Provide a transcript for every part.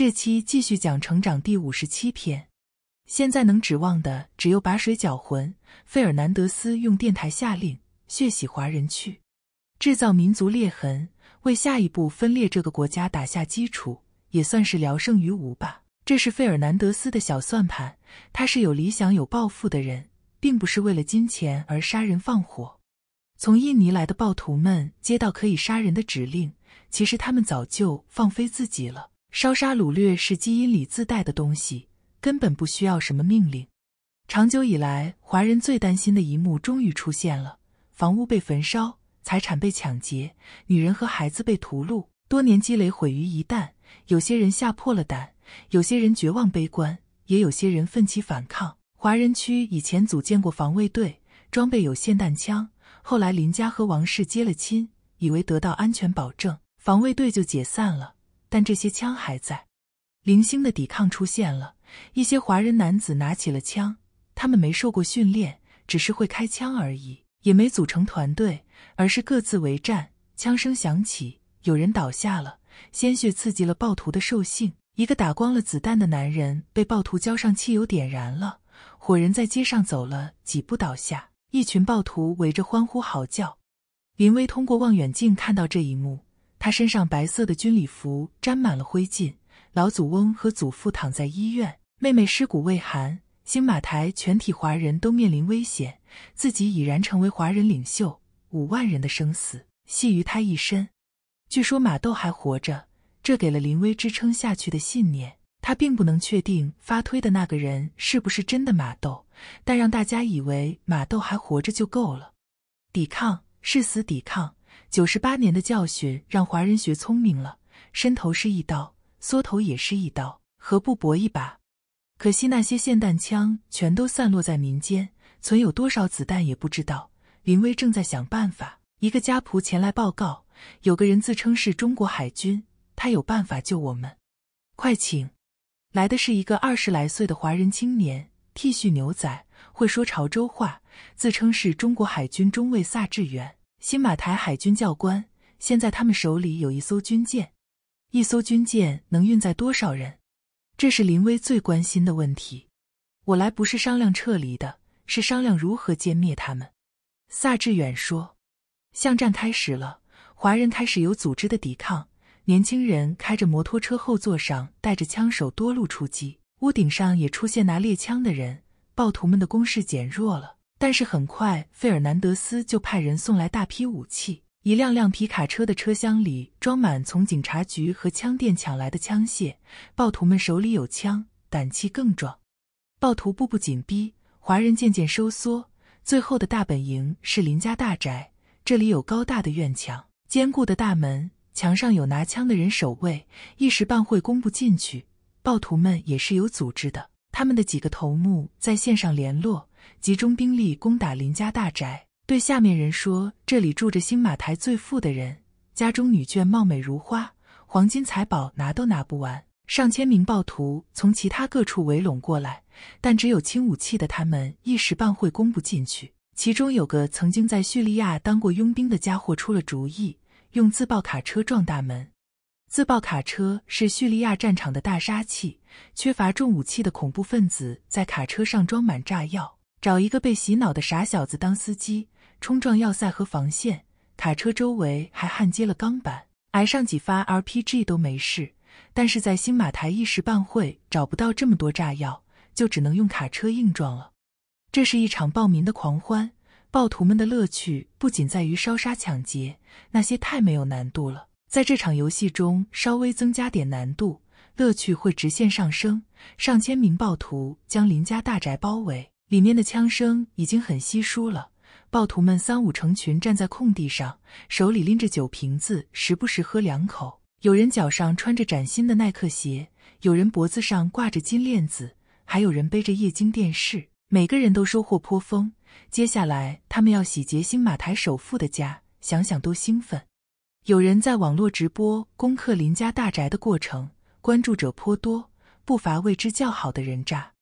这期继续讲成长第五十七篇。现在能指望的只有把水搅浑。费尔南德斯用电台下令血洗华人区，制造民族裂痕，为下一步分裂这个国家打下基础，也算是聊胜于无吧。这是费尔南德斯的小算盘。他是有理想、有抱负的人，并不是为了金钱而杀人放火。从印尼来的暴徒们接到可以杀人的指令，其实他们早就放飞自己了。烧杀掳掠是基因里自带的东西，根本不需要什么命令。长久以来，华人最担心的一幕终于出现了：房屋被焚烧，财产被抢劫，女人和孩子被屠戮，多年积累毁于一旦。有些人吓破了胆，有些人绝望悲观，也有些人奋起反抗。华人区以前组建过防卫队，装备有霰弹枪。后来林家和王氏结了亲，以为得到安全保证，防卫队就解散了。但这些枪还在，零星的抵抗出现了一些华人男子拿起了枪，他们没受过训练，只是会开枪而已，也没组成团队，而是各自为战。枪声响起，有人倒下了，鲜血刺激了暴徒的兽性。一个打光了子弹的男人被暴徒浇上汽油点燃了，火人在街上走了几步倒下，一群暴徒围着欢呼嚎叫。林威通过望远镜看到这一幕。他身上白色的军礼服沾满了灰烬，老祖翁和祖父躺在医院，妹妹尸骨未寒，新马台全体华人都面临危险，自己已然成为华人领袖，五万人的生死系于他一身。据说马豆还活着，这给了林威支撑下去的信念。他并不能确定发推的那个人是不是真的马豆，但让大家以为马豆还活着就够了。抵抗，誓死抵抗。九十八年的教训让华人学聪明了，伸头是一刀，缩头也是一刀，何不搏一把？可惜那些霰弹枪全都散落在民间，存有多少子弹也不知道。林威正在想办法。一个家仆前来报告，有个人自称是中国海军，他有办法救我们。快请！来的是一个二十来岁的华人青年，T 恤牛仔，会说潮州话，自称是中国海军中尉萨志远。新马台海军教官，现在他们手里有一艘军舰，一艘军舰能运载多少人？这是林威最关心的问题。我来不是商量撤离的，是商量如何歼灭他们。萨志远说，巷战开始了，华人开始有组织的抵抗。年轻人开着摩托车，后座上带着枪手，多路出击。屋顶上也出现拿猎枪的人，暴徒们的攻势减弱了。但是很快，费尔南德斯就派人送来大批武器，一辆辆皮卡车的车厢里装满从警察局和枪店抢来的枪械。暴徒们手里有枪，胆气更壮。暴徒步步紧逼，华人渐渐收缩。最后的大本营是林家大宅，这里有高大的院墙、坚固的大门，墙上有拿枪的人守卫，一时半会攻不进去。暴徒们也是有组织的，他们的几个头目在线上联络。集中兵力攻打林家大宅，对下面人说：“这里住着新马台最富的人，家中女眷貌美如花，黄金财宝拿都拿不完。”上千名暴徒从其他各处围拢过来，但只有轻武器的他们一时半会攻不进去。其中有个曾经在叙利亚当过佣兵的家伙出了主意，用自爆卡车撞大门。自爆卡车是叙利亚战场的大杀器，缺乏重武器的恐怖分子在卡车上装满炸药。找一个被洗脑的傻小子当司机，冲撞要塞和防线。卡车周围还焊接了钢板，挨上几发 RPG 都没事。但是在新马台一时半会找不到这么多炸药，就只能用卡车硬撞了。这是一场暴民的狂欢，暴徒们的乐趣不仅在于烧杀抢劫，那些太没有难度了。在这场游戏中稍微增加点难度，乐趣会直线上升。上千名暴徒将林家大宅包围。里面的枪声已经很稀疏了，暴徒们三五成群站在空地上，手里拎着酒瓶子，时不时喝两口。有人脚上穿着崭新的耐克鞋，有人脖子上挂着金链子，还有人背着液晶电视。每个人都收获颇丰，接下来他们要洗劫新马台首富的家，想想都兴奋。有人在网络直播攻克林家大宅的过程，关注者颇多，不乏为之叫好的人渣。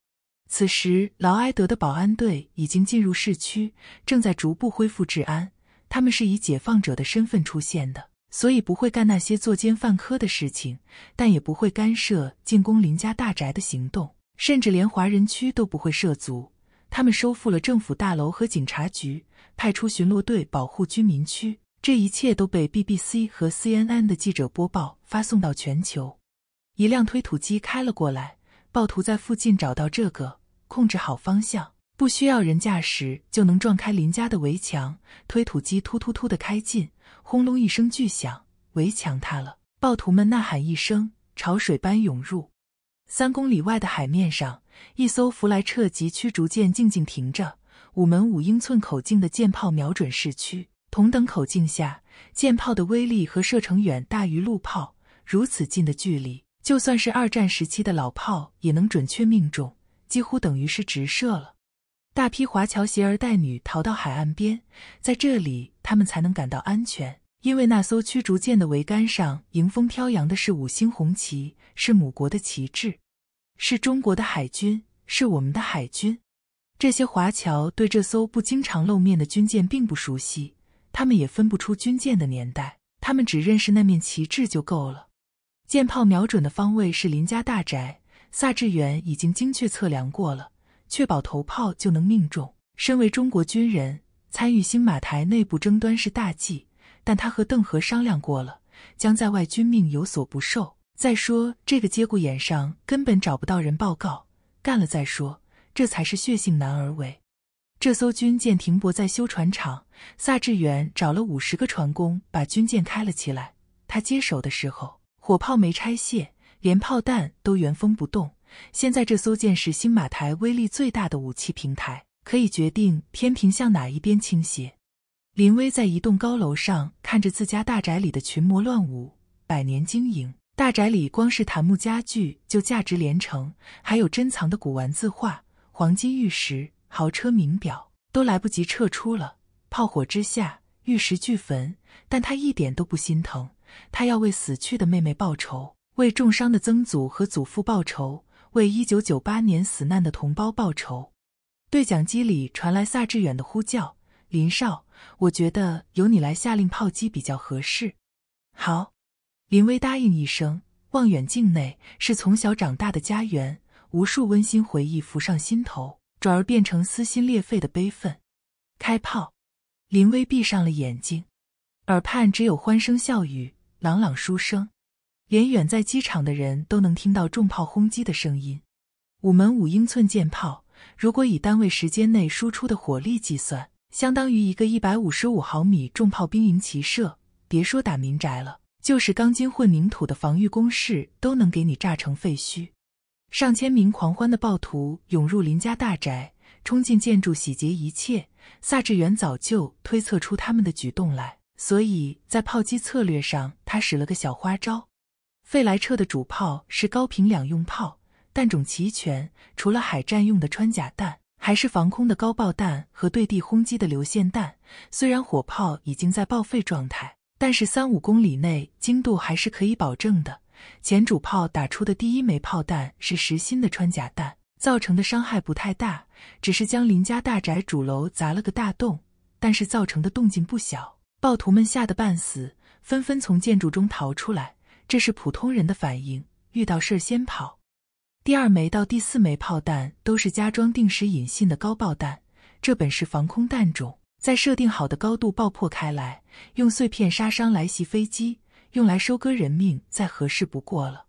此时，劳埃德的保安队已经进入市区，正在逐步恢复治安。他们是以解放者的身份出现的，所以不会干那些作奸犯科的事情，但也不会干涉进攻林家大宅的行动，甚至连华人区都不会涉足。他们收复了政府大楼和警察局，派出巡逻队保护居民区。这一切都被 BBC 和 CNN 的记者播报发送到全球。一辆推土机开了过来，暴徒在附近找到这个。控制好方向，不需要人驾驶就能撞开邻家的围墙。推土机突突突的开进，轰隆一声巨响，围墙塌了。暴徒们呐喊一声，潮水般涌入。三公里外的海面上，一艘弗莱彻级驱逐舰静静停着，五门五英寸口径的舰炮瞄准市区。同等口径下，舰炮的威力和射程远大于陆炮。如此近的距离，就算是二战时期的老炮也能准确命中。几乎等于是直射了。大批华侨携儿带女逃到海岸边，在这里他们才能感到安全，因为那艘驱逐舰的桅杆上迎风飘扬的是五星红旗，是母国的旗帜，是中国的海军，是我们的海军。这些华侨对这艘不经常露面的军舰并不熟悉，他们也分不出军舰的年代，他们只认识那面旗帜就够了。舰炮瞄准的方位是林家大宅。萨志远已经精确测量过了，确保投炮就能命中。身为中国军人，参与新马台内部争端是大忌，但他和邓和商量过了，将在外军命有所不受。再说这个节骨眼上，根本找不到人报告，干了再说，这才是血性男儿为。这艘军舰停泊在修船厂，萨志远找了五十个船工，把军舰开了起来。他接手的时候，火炮没拆卸。连炮弹都原封不动。现在这艘舰是星马台威力最大的武器平台，可以决定天平向哪一边倾斜。林威在一栋高楼上看着自家大宅里的群魔乱舞。百年经营，大宅里光是檀木家具就价值连城，还有珍藏的古玩字画、黄金玉石、豪车名表，都来不及撤出了。炮火之下，玉石俱焚，但他一点都不心疼。他要为死去的妹妹报仇。为重伤的曾祖和祖父报仇，为一九九八年死难的同胞报仇。对讲机里传来萨志远的呼叫：“林少，我觉得由你来下令炮击比较合适。”好，林威答应一声。望远镜内是从小长大的家园，无数温馨回忆浮上心头，转而变成撕心裂肺的悲愤。开炮！林威闭上了眼睛，耳畔只有欢声笑语，朗朗书声。连远在机场的人都能听到重炮轰击的声音。五门五英寸舰炮，如果以单位时间内输出的火力计算，相当于一个一百五十五毫米重炮兵营齐射。别说打民宅了，就是钢筋混凝土的防御工事都能给你炸成废墟。上千名狂欢的暴徒涌入林家大宅，冲进建筑洗劫一切。萨志远早就推测出他们的举动来，所以在炮击策略上，他使了个小花招。费莱彻的主炮是高频两用炮，弹种齐全，除了海战用的穿甲弹，还是防空的高爆弹和对地轰击的流线弹。虽然火炮已经在报废状态，但是三五公里内精度还是可以保证的。前主炮打出的第一枚炮弹是实心的穿甲弹，造成的伤害不太大，只是将林家大宅主楼砸了个大洞，但是造成的动静不小，暴徒们吓得半死，纷纷从建筑中逃出来。这是普通人的反应，遇到事儿先跑。第二枚到第四枚炮弹都是加装定时引信的高爆弹，这本是防空弹种，在设定好的高度爆破开来，用碎片杀伤来袭飞机，用来收割人命再合适不过了。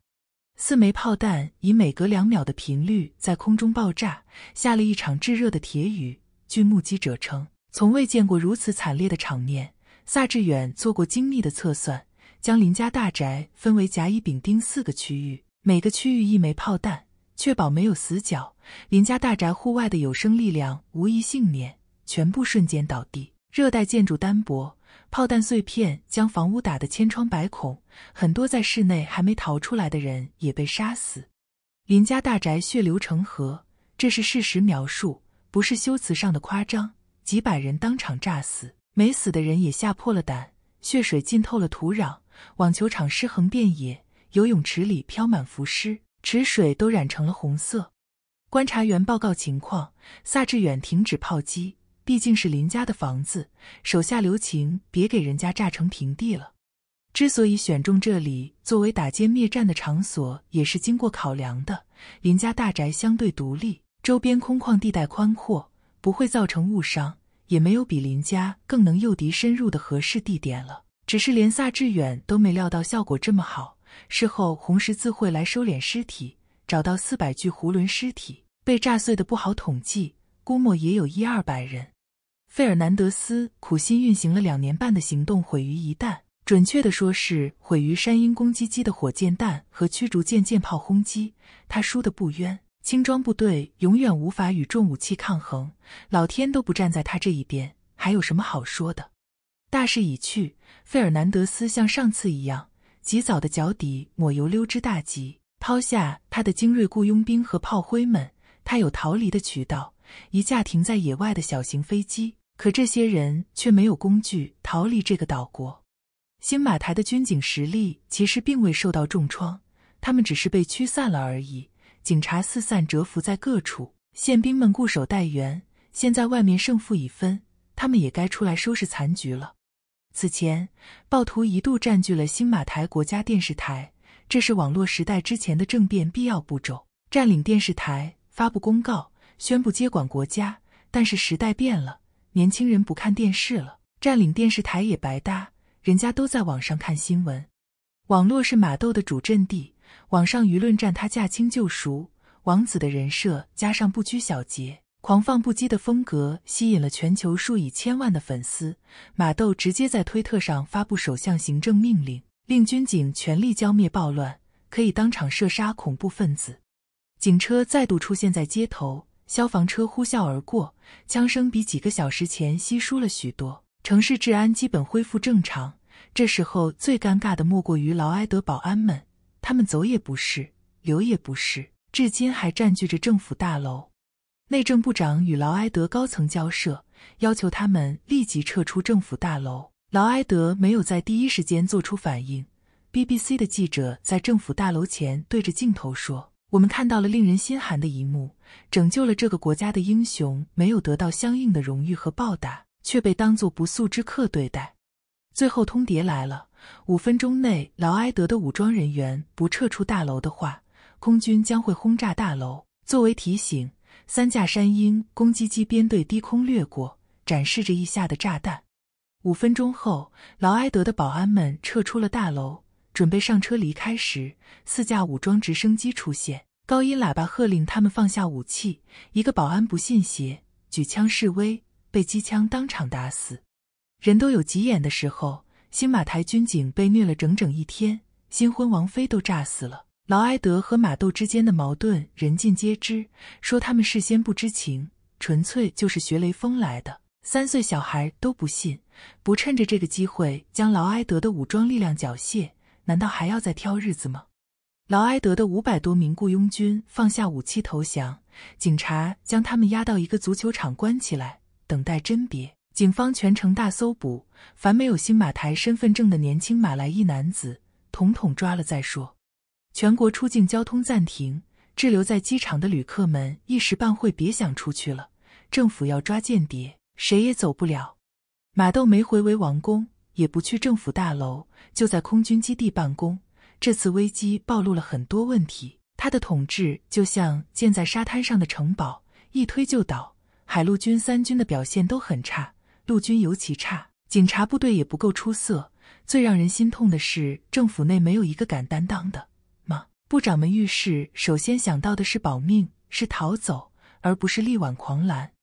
四枚炮弹以每隔两秒的频率在空中爆炸，下了一场炙热的铁雨。据目击者称，从未见过如此惨烈的场面。萨志远做过精密的测算。将林家大宅分为甲乙丙丁四个区域，每个区域一枚炮弹，确保没有死角。林家大宅户外的有生力量无一幸免，全部瞬间倒地。热带建筑单薄，炮弹碎片将房屋打得千疮百孔，很多在室内还没逃出来的人也被杀死。林家大宅血流成河，这是事实描述，不是修辞上的夸张。几百人当场炸死，没死的人也吓破了胆，血水浸透了土壤。网球场尸横遍野，游泳池里飘满浮尸，池水都染成了红色。观察员报告情况，萨志远停止炮击。毕竟是林家的房子，手下留情，别给人家炸成平地了。之所以选中这里作为打歼灭战的场所，也是经过考量的。林家大宅相对独立，周边空旷地带宽阔，不会造成误伤，也没有比林家更能诱敌深入的合适地点了。只是连萨志远都没料到效果这么好。事后红十字会来收敛尸体，找到四百具囫囵尸体，被炸碎的不好统计，估摸也有一二百人。费尔南德斯苦心运行了两年半的行动毁于一旦，准确的说是毁于山鹰攻击机的火箭弹和驱逐舰舰炮轰击。他输得不冤，轻装部队永远无法与重武器抗衡，老天都不站在他这一边，还有什么好说的？大势已去，费尔南德斯像上次一样，及早的脚底抹油溜之大吉，抛下他的精锐雇佣兵和炮灰们。他有逃离的渠道，一架停在野外的小型飞机。可这些人却没有工具逃离这个岛国。新马台的军警实力其实并未受到重创，他们只是被驱散了而已。警察四散蛰伏在各处，宪兵们固守待援。现在外面胜负已分，他们也该出来收拾残局了。此前，暴徒一度占据了新马台国家电视台，这是网络时代之前的政变必要步骤——占领电视台，发布公告，宣布接管国家。但是时代变了，年轻人不看电视了，占领电视台也白搭，人家都在网上看新闻。网络是马豆的主阵地，网上舆论战他驾轻就熟。王子的人设加上不拘小节。狂放不羁的风格吸引了全球数以千万的粉丝。马豆直接在推特上发布首相行政命令，令军警全力剿灭暴乱，可以当场射杀恐怖分子。警车再度出现在街头，消防车呼啸而过，枪声比几个小时前稀疏了许多，城市治安基本恢复正常。这时候最尴尬的莫过于劳埃德保安们，他们走也不是，留也不是，至今还占据着政府大楼。内政部长与劳埃德高层交涉，要求他们立即撤出政府大楼。劳埃德没有在第一时间做出反应。BBC 的记者在政府大楼前对着镜头说：“我们看到了令人心寒的一幕，拯救了这个国家的英雄没有得到相应的荣誉和报答，却被当作不速之客对待。”最后通牒来了：五分钟内，劳埃德的武装人员不撤出大楼的话，空军将会轰炸大楼。作为提醒。三架山鹰攻击机编队低空掠过，展示着翼下的炸弹。五分钟后，劳埃德的保安们撤出了大楼，准备上车离开时，四架武装直升机出现，高音喇叭喝令他们放下武器。一个保安不信邪，举枪示威，被机枪当场打死。人都有急眼的时候，新马台军警被虐了整整一天，新婚王妃都炸死了。劳埃德和马豆之间的矛盾人尽皆知，说他们事先不知情，纯粹就是学雷锋来的。三岁小孩都不信，不趁着这个机会将劳埃德的武装力量缴械，难道还要再挑日子吗？劳埃德的五百多名雇佣军放下武器投降，警察将他们押到一个足球场关起来，等待甄别。警方全城大搜捕，凡没有新马台身份证的年轻马来裔男子，统统抓了再说。全国出境交通暂停，滞留在机场的旅客们一时半会别想出去了。政府要抓间谍，谁也走不了。马豆没回为王宫，也不去政府大楼，就在空军基地办公。这次危机暴露了很多问题，他的统治就像建在沙滩上的城堡，一推就倒。海陆军三军的表现都很差，陆军尤其差，警察部队也不够出色。最让人心痛的是，政府内没有一个敢担当的。部长们遇事首先想到的是保命，是逃走，而不是力挽狂澜。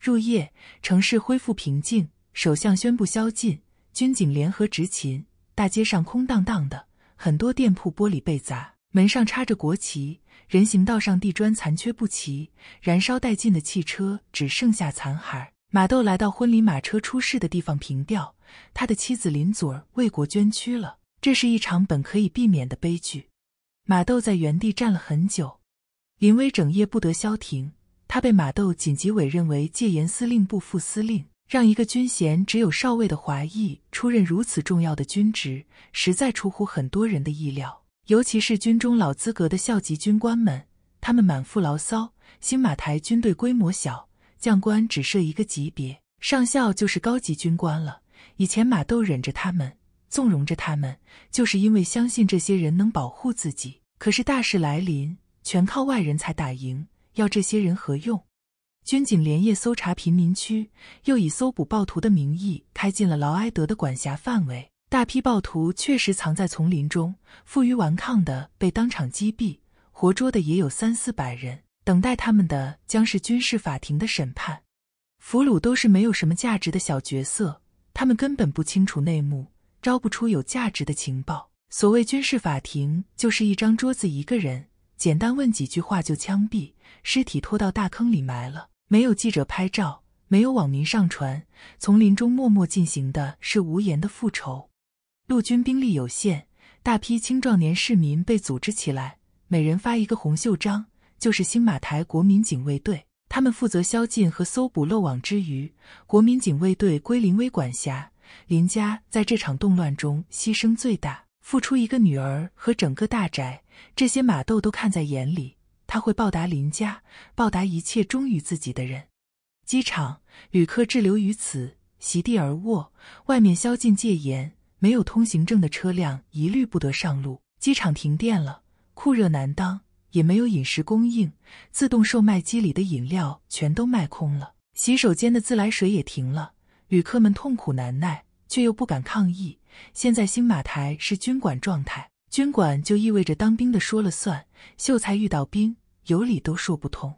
入夜，城市恢复平静，首相宣布宵禁，军警联合执勤。大街上空荡荡的，很多店铺玻璃被砸，门上插着国旗。人行道上地砖残缺不齐，燃烧殆尽的汽车只剩下残骸。马豆来到婚礼马车出事的地方平吊，他的妻子林佐儿为国捐躯了。这是一场本可以避免的悲剧。马豆在原地站了很久，林威整夜不得消停。他被马豆紧急委任为戒严司令部副司令，让一个军衔只有少尉的华裔出任如此重要的军职，实在出乎很多人的意料，尤其是军中老资格的校级军官们，他们满腹牢骚。新马台军队规模小，将官只设一个级别，上校就是高级军官了。以前马豆忍着他们。纵容着他们，就是因为相信这些人能保护自己。可是大事来临，全靠外人才打赢，要这些人何用？军警连夜搜查贫民区，又以搜捕暴徒的名义开进了劳埃德的管辖范围。大批暴徒确实藏在丛林中，负隅顽抗的被当场击毙，活捉的也有三四百人。等待他们的将是军事法庭的审判。俘虏都是没有什么价值的小角色，他们根本不清楚内幕。招不出有价值的情报。所谓军事法庭，就是一张桌子，一个人，简单问几句话就枪毙，尸体拖到大坑里埋了。没有记者拍照，没有网民上传。丛林中默默进行的是无言的复仇。陆军兵力有限，大批青壮年市民被组织起来，每人发一个红袖章，就是新马台国民警卫队。他们负责宵禁和搜捕漏网之鱼。国民警卫队归林威管辖。林家在这场动乱中牺牲最大，付出一个女儿和整个大宅，这些马豆都看在眼里。他会报答林家，报答一切忠于自己的人。机场旅客滞留于此，席地而卧。外面宵禁戒严，没有通行证的车辆一律不得上路。机场停电了，酷热难当，也没有饮食供应。自动售卖机里的饮料全都卖空了，洗手间的自来水也停了。旅客们痛苦难耐，却又不敢抗议。现在新马台是军管状态，军管就意味着当兵的说了算。秀才遇到兵，有理都说不通。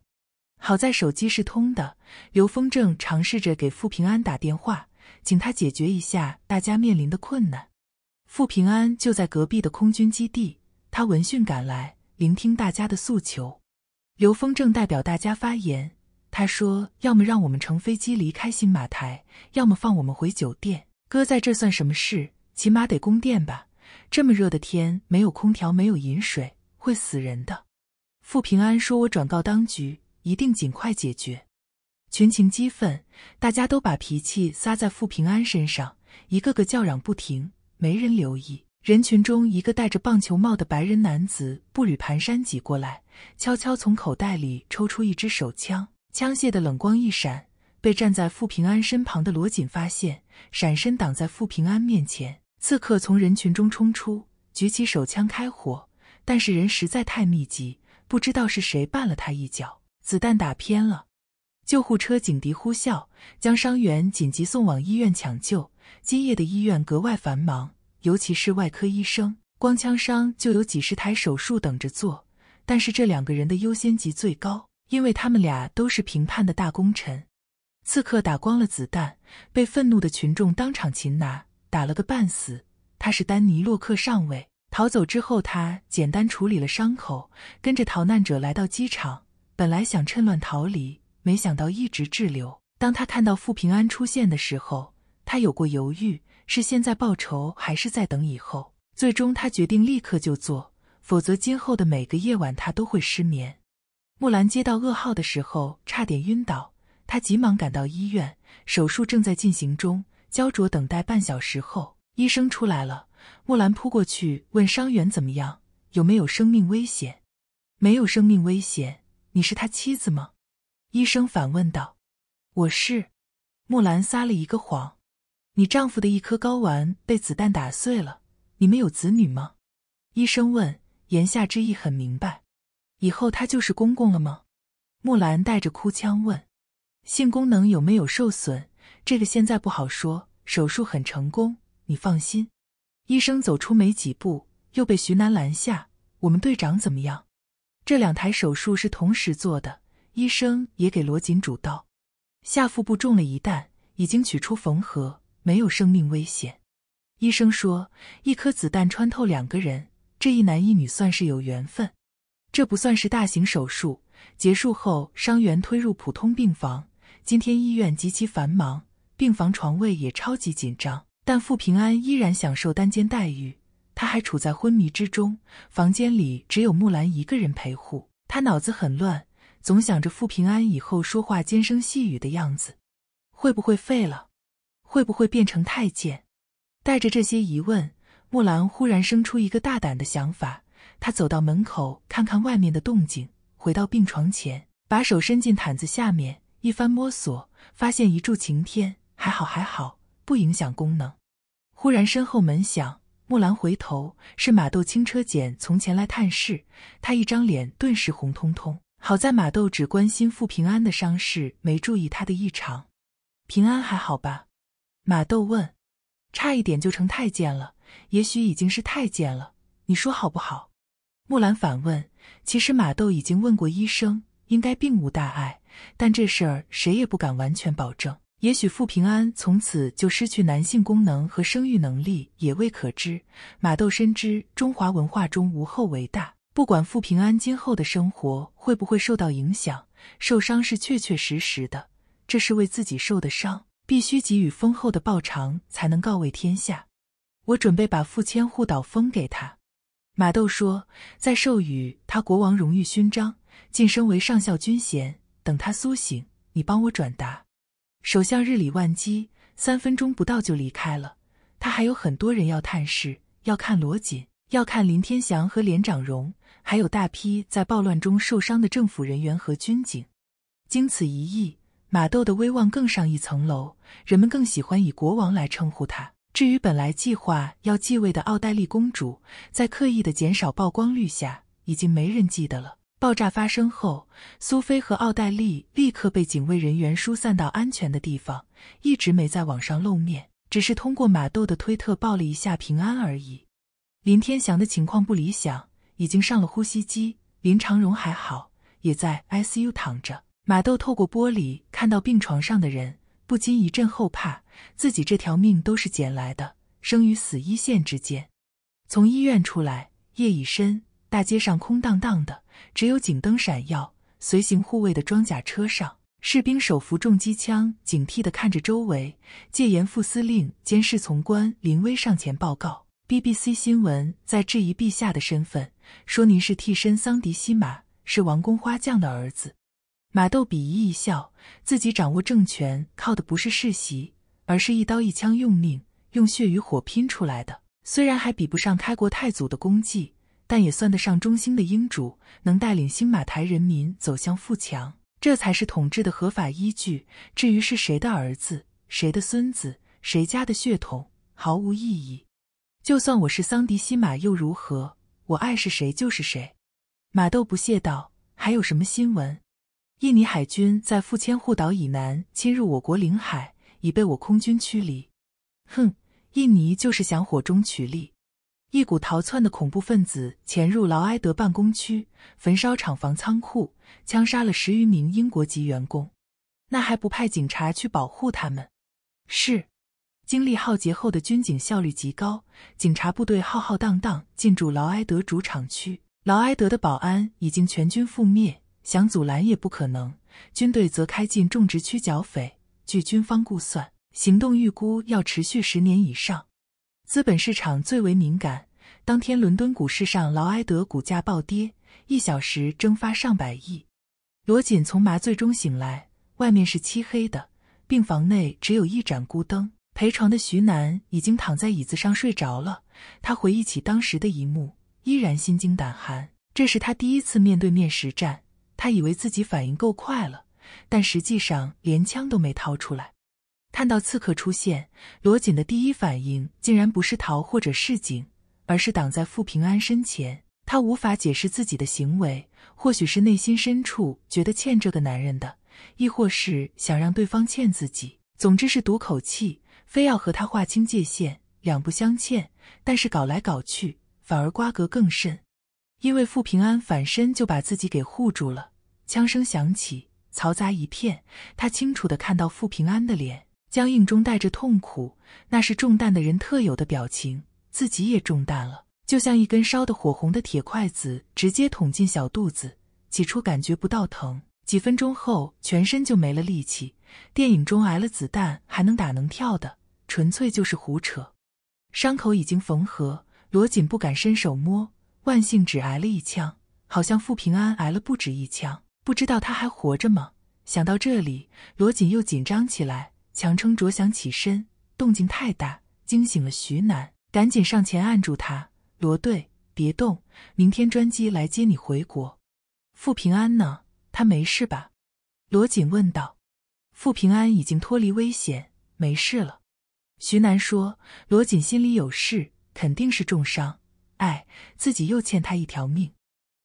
好在手机是通的，刘峰正尝试着给傅平安打电话，请他解决一下大家面临的困难。傅平安就在隔壁的空军基地，他闻讯赶来，聆听大家的诉求。刘峰正代表大家发言。他说：“要么让我们乘飞机离开新马台，要么放我们回酒店。搁在这算什么事？起码得供电吧？这么热的天，没有空调，没有饮水，会死人的。”傅平安说：“我转告当局，一定尽快解决。”群情激愤，大家都把脾气撒在傅平安身上，一个个叫嚷不停。没人留意，人群中一个戴着棒球帽的白人男子步履蹒跚挤过来，悄悄从口袋里抽出一支手枪。枪械的冷光一闪，被站在傅平安身旁的罗锦发现，闪身挡在傅平安面前。刺客从人群中冲出，举起手枪开火，但是人实在太密集，不知道是谁绊了他一脚，子弹打偏了。救护车警笛呼啸，将伤员紧急送往医院抢救。今夜的医院格外繁忙，尤其是外科医生，光枪伤就有几十台手术等着做，但是这两个人的优先级最高。因为他们俩都是平叛的大功臣，刺客打光了子弹，被愤怒的群众当场擒拿，打了个半死。他是丹尼·洛克上尉，逃走之后，他简单处理了伤口，跟着逃难者来到机场。本来想趁乱逃离，没想到一直滞留。当他看到傅平安出现的时候，他有过犹豫：是现在报仇，还是在等以后？最终，他决定立刻就做，否则今后的每个夜晚他都会失眠。木兰接到噩耗的时候，差点晕倒。她急忙赶到医院，手术正在进行中，焦灼等待半小时后，医生出来了。木兰扑过去问伤员怎么样，有没有生命危险？没有生命危险。你是他妻子吗？医生反问道。我是。木兰撒了一个谎。你丈夫的一颗睾丸被子弹打碎了。你们有子女吗？医生问，言下之意很明白。以后他就是公公了吗？木兰带着哭腔问：“性功能有没有受损？这个现在不好说，手术很成功，你放心。”医生走出没几步，又被徐楠拦下：“我们队长怎么样？这两台手术是同时做的，医生也给罗锦主刀，下腹部中了一弹，已经取出缝合，没有生命危险。”医生说：“一颗子弹穿透两个人，这一男一女算是有缘分。”这不算是大型手术。结束后，伤员推入普通病房。今天医院极其繁忙，病房床位也超级紧张。但傅平安依然享受单间待遇。他还处在昏迷之中，房间里只有木兰一个人陪护。他脑子很乱，总想着傅平安以后说话尖声细语的样子，会不会废了？会不会变成太监？带着这些疑问，木兰忽然生出一个大胆的想法。他走到门口，看看外面的动静，回到病床前，把手伸进毯子下面，一番摸索，发现一柱擎天，还好，还好，不影响功能。忽然身后门响，木兰回头，是马豆轻车简从前来探视。他一张脸顿时红彤彤。好在马豆只关心傅平安的伤势，没注意他的异常。平安还好吧？马豆问。差一点就成太监了，也许已经是太监了，你说好不好？木兰反问：“其实马豆已经问过医生，应该并无大碍。但这事儿谁也不敢完全保证。也许傅平安从此就失去男性功能和生育能力，也未可知。”马豆深知中华文化中无后为大，不管傅平安今后的生活会不会受到影响，受伤是确确实实的。这是为自己受的伤，必须给予丰厚的报偿，才能告慰天下。我准备把傅千户岛封给他。马窦说：“在授予他国王荣誉勋章、晋升为上校军衔等，他苏醒，你帮我转达。”首相日理万机，三分钟不到就离开了，他还有很多人要探视，要看罗锦，要看林天祥和连长荣，还有大批在暴乱中受伤的政府人员和军警。经此一役，马窦的威望更上一层楼，人们更喜欢以国王来称呼他。至于本来计划要继位的奥黛丽公主，在刻意的减少曝光率下，已经没人记得了。爆炸发生后，苏菲和奥黛丽立刻被警卫人员疏散到安全的地方，一直没在网上露面，只是通过马豆的推特报了一下平安而已。林天祥的情况不理想，已经上了呼吸机；林长荣还好，也在 ICU 躺着。马豆透过玻璃看到病床上的人，不禁一阵后怕。自己这条命都是捡来的，生与死一线之间。从医院出来，夜已深，大街上空荡荡的，只有警灯闪耀。随行护卫的装甲车上，士兵手扶重机枪，警惕地看着周围。戒严副司令兼侍从官林薇上前报告：“BBC 新闻在质疑陛下的身份，说您是替身桑迪西马，是王宫花匠的儿子。”马豆鄙夷一笑，自己掌握政权靠的不是世袭。而是一刀一枪用命、用血与火拼出来的。虽然还比不上开国太祖的功绩，但也算得上中兴的英主，能带领新马台人民走向富强，这才是统治的合法依据。至于是谁的儿子、谁的孙子、谁家的血统，毫无意义。就算我是桑迪西马又如何？我爱是谁就是谁。马豆不屑道：“还有什么新闻？印尼海军在富千户岛以南侵入我国领海。”已被我空军驱离。哼，印尼就是想火中取栗。一股逃窜的恐怖分子潜入劳埃德办公区，焚烧厂房、仓库，枪杀了十余名英国籍员工。那还不派警察去保护他们？是。经历浩劫后的军警效率极高，警察部队浩浩荡荡进驻劳埃德主场区。劳埃德的保安已经全军覆灭，想阻拦也不可能。军队则开进种植区剿匪。据军方估算，行动预估要持续十年以上。资本市场最为敏感，当天伦敦股市上，劳埃德股价暴跌，一小时蒸发上百亿。罗锦从麻醉中醒来，外面是漆黑的，病房内只有一盏孤灯。陪床的徐楠已经躺在椅子上睡着了。他回忆起当时的一幕，依然心惊胆寒。这是他第一次面对面实战，他以为自己反应够快了。但实际上，连枪都没掏出来。看到刺客出现，罗锦的第一反应竟然不是逃或者示警，而是挡在傅平安身前。他无法解释自己的行为，或许是内心深处觉得欠这个男人的，亦或是想让对方欠自己。总之是赌口气，非要和他划清界限，两不相欠。但是搞来搞去，反而瓜葛更甚，因为傅平安反身就把自己给护住了。枪声响起。嘈杂一片，他清楚地看到傅平安的脸，僵硬中带着痛苦，那是中弹的人特有的表情。自己也中弹了，就像一根烧得火红的铁筷子直接捅进小肚子，起初感觉不到疼，几分钟后全身就没了力气。电影中挨了子弹还能打能跳的，纯粹就是胡扯。伤口已经缝合，罗锦不敢伸手摸，万幸只挨了一枪，好像傅平安挨了不止一枪。不知道他还活着吗？想到这里，罗锦又紧张起来，强撑着想起身，动静太大，惊醒了徐楠，赶紧上前按住他：“罗队，别动，明天专机来接你回国。”傅平安呢？他没事吧？罗锦问道。傅平安已经脱离危险，没事了。徐楠说。罗锦心里有事，肯定是重伤。哎，自己又欠他一条命。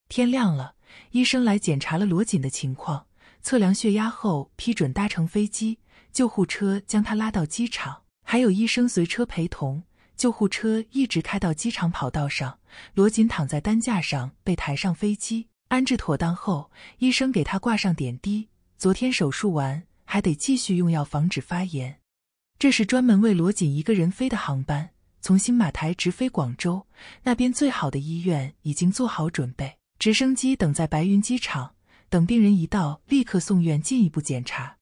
天亮了。医生来检查了罗锦的情况，测量血压后批准搭乘飞机。救护车将他拉到机场，还有医生随车陪同。救护车一直开到机场跑道上，罗锦躺在担架上被抬上飞机。安置妥当后，医生给他挂上点滴。昨天手术完还得继续用药，防止发炎。这是专门为罗锦一个人飞的航班，从新马台直飞广州，那边最好的医院已经做好准备。直升机等在白云机场，等病人一到，立刻送院进一步检查。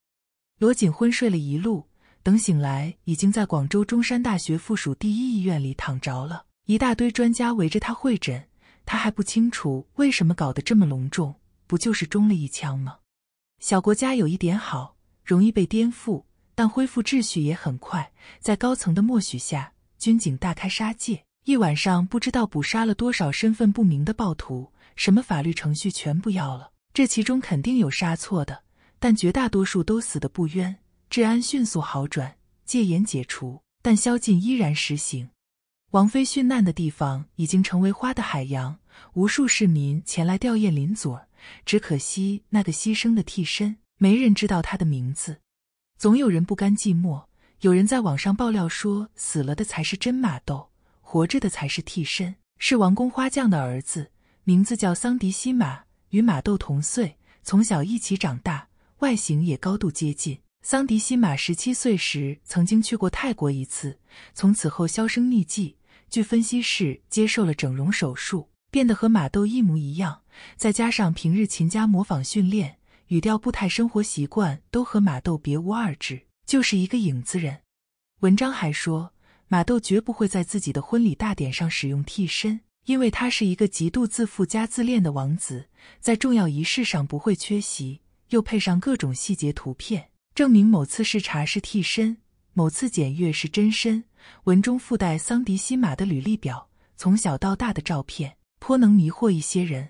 罗锦昏睡了一路，等醒来已经在广州中山大学附属第一医院里躺着了。一大堆专家围着他会诊，他还不清楚为什么搞得这么隆重，不就是中了一枪吗？小国家有一点好，容易被颠覆，但恢复秩序也很快。在高层的默许下，军警大开杀戒，一晚上不知道捕杀了多少身份不明的暴徒。什么法律程序全不要了？这其中肯定有杀错的，但绝大多数都死得不冤。治安迅速好转，戒严解除，但宵禁依然实行。王妃殉难的地方已经成为花的海洋，无数市民前来吊唁林佐儿。只可惜那个牺牲的替身，没人知道他的名字。总有人不甘寂寞，有人在网上爆料说，死了的才是真马豆，活着的才是替身，是王宫花匠的儿子。名字叫桑迪西玛，与马豆同岁，从小一起长大，外形也高度接近。桑迪西玛十七岁时曾经去过泰国一次，从此后销声匿迹。据分析是接受了整容手术，变得和马豆一模一样，再加上平日勤加模仿训练，语调、步态、生活习惯都和马豆别无二致，就是一个影子人。文章还说，马豆绝不会在自己的婚礼大典上使用替身。因为他是一个极度自负加自恋的王子，在重要仪式上不会缺席，又配上各种细节图片，证明某次视察是替身，某次检阅是真身。文中附带桑迪西玛的履历表，从小到大的照片，颇能迷惑一些人。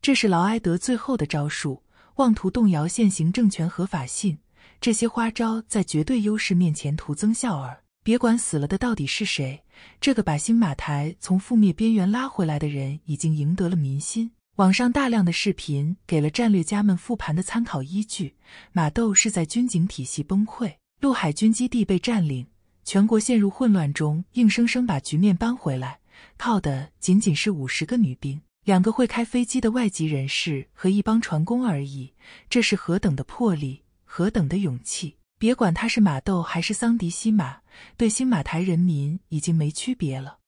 这是劳埃德最后的招数，妄图动摇现行政权合法性。这些花招在绝对优势面前徒增笑耳。别管死了的到底是谁。这个把新马台从覆灭边缘拉回来的人，已经赢得了民心。网上大量的视频给了战略家们复盘的参考依据。马窦是在军警体系崩溃、陆海军基地被占领、全国陷入混乱中，硬生生把局面扳回来，靠的仅仅是五十个女兵、两个会开飞机的外籍人士和一帮船工而已。这是何等的魄力，何等的勇气！别管他是马豆还是桑迪西马，对新马台人民已经没区别了。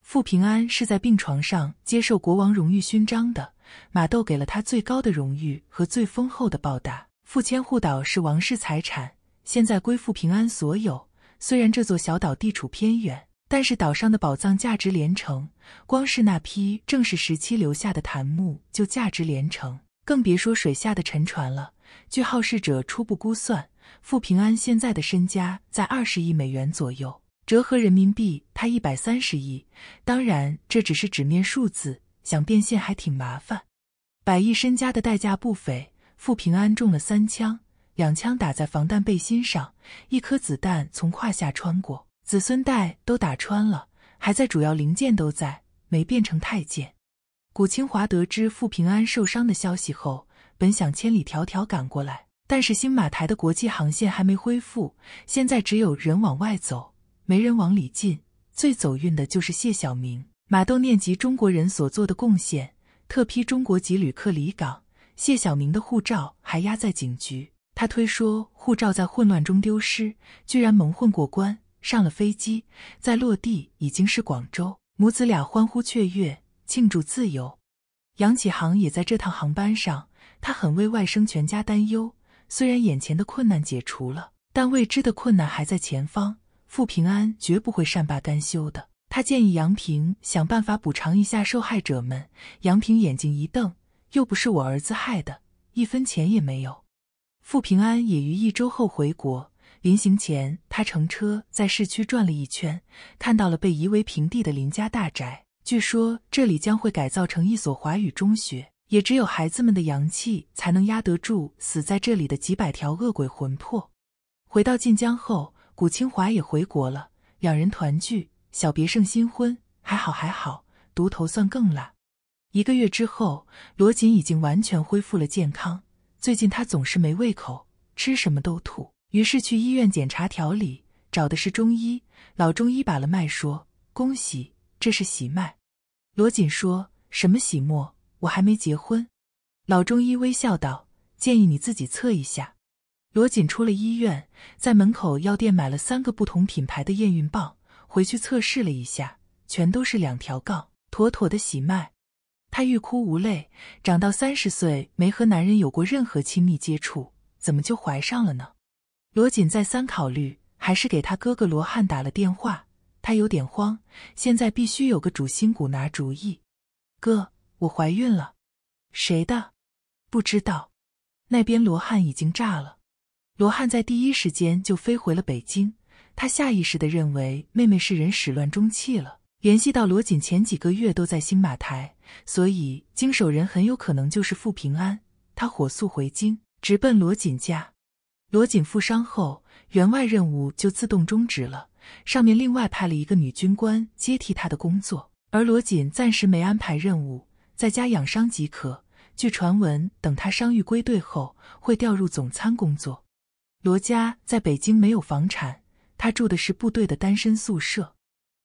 傅平安是在病床上接受国王荣誉勋章的，马豆给了他最高的荣誉和最丰厚的报答。傅千户岛是王室财产，现在归傅平安所有。虽然这座小岛地处偏远，但是岛上的宝藏价值连城，光是那批正式时期留下的檀木就价值连城，更别说水下的沉船了。据好事者初步估算。傅平安现在的身家在二十亿美元左右，折合人民币他一百三十亿。当然，这只是纸面数字，想变现还挺麻烦。百亿身家的代价不菲，傅平安中了三枪，两枪打在防弹背心上，一颗子弹从胯下穿过，子孙带都打穿了，还在主要零件都在，没变成太监。古清华得知傅平安受伤的消息后，本想千里迢迢赶过来。但是新马台的国际航线还没恢复，现在只有人往外走，没人往里进。最走运的就是谢小明，马豆念及中国人所做的贡献，特批中国籍旅客离港。谢小明的护照还压在警局，他推说护照在混乱中丢失，居然蒙混过关，上了飞机。在落地已经是广州，母子俩欢呼雀跃，庆祝自由。杨启航也在这趟航班上，他很为外甥全家担忧。虽然眼前的困难解除了，但未知的困难还在前方。傅平安绝不会善罢甘休的。他建议杨平想办法补偿一下受害者们。杨平眼睛一瞪：“又不是我儿子害的，一分钱也没有。”傅平安也于一周后回国，临行前他乘车在市区转了一圈，看到了被夷为平地的林家大宅。据说这里将会改造成一所华语中学。也只有孩子们的阳气才能压得住死在这里的几百条恶鬼魂魄。回到晋江后，古清华也回国了，两人团聚，小别胜新婚。还好还好，独头算更烂。一个月之后，罗锦已经完全恢复了健康。最近他总是没胃口，吃什么都吐，于是去医院检查调理，找的是中医，老中医把了脉，说恭喜，这是喜脉。罗锦说什么喜脉？我还没结婚，老中医微笑道：“建议你自己测一下。”罗锦出了医院，在门口药店买了三个不同品牌的验孕棒，回去测试了一下，全都是两条杠，妥妥的喜脉。她欲哭无泪，长到三十岁没和男人有过任何亲密接触，怎么就怀上了呢？罗锦再三考虑，还是给他哥哥罗汉打了电话。他有点慌，现在必须有个主心骨拿主意。哥。我怀孕了，谁的？不知道。那边罗汉已经炸了，罗汉在第一时间就飞回了北京。他下意识的认为妹妹是人始乱终弃了。联系到罗锦前几个月都在新马台，所以经手人很有可能就是傅平安。他火速回京，直奔罗锦家。罗锦负伤后，员外任务就自动终止了。上面另外派了一个女军官接替他的工作，而罗锦暂时没安排任务。在家养伤即可。据传闻，等他伤愈归队后，会调入总参工作。罗家在北京没有房产，他住的是部队的单身宿舍。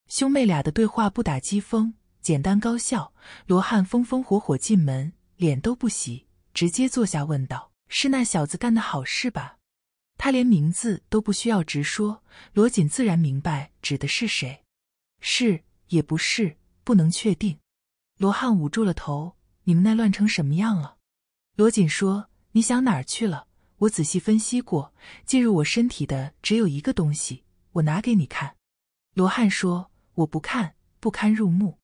兄妹俩的对话不打机风，简单高效。罗汉风风火火进门，脸都不洗，直接坐下问道：“是那小子干的好事吧？”他连名字都不需要直说，罗锦自然明白指的是谁。是也不是，不能确定。罗汉捂住了头，你们那乱成什么样了？罗锦说：“你想哪儿去了？我仔细分析过，进入我身体的只有一个东西，我拿给你看。”罗汉说：“我不看，不堪入目。”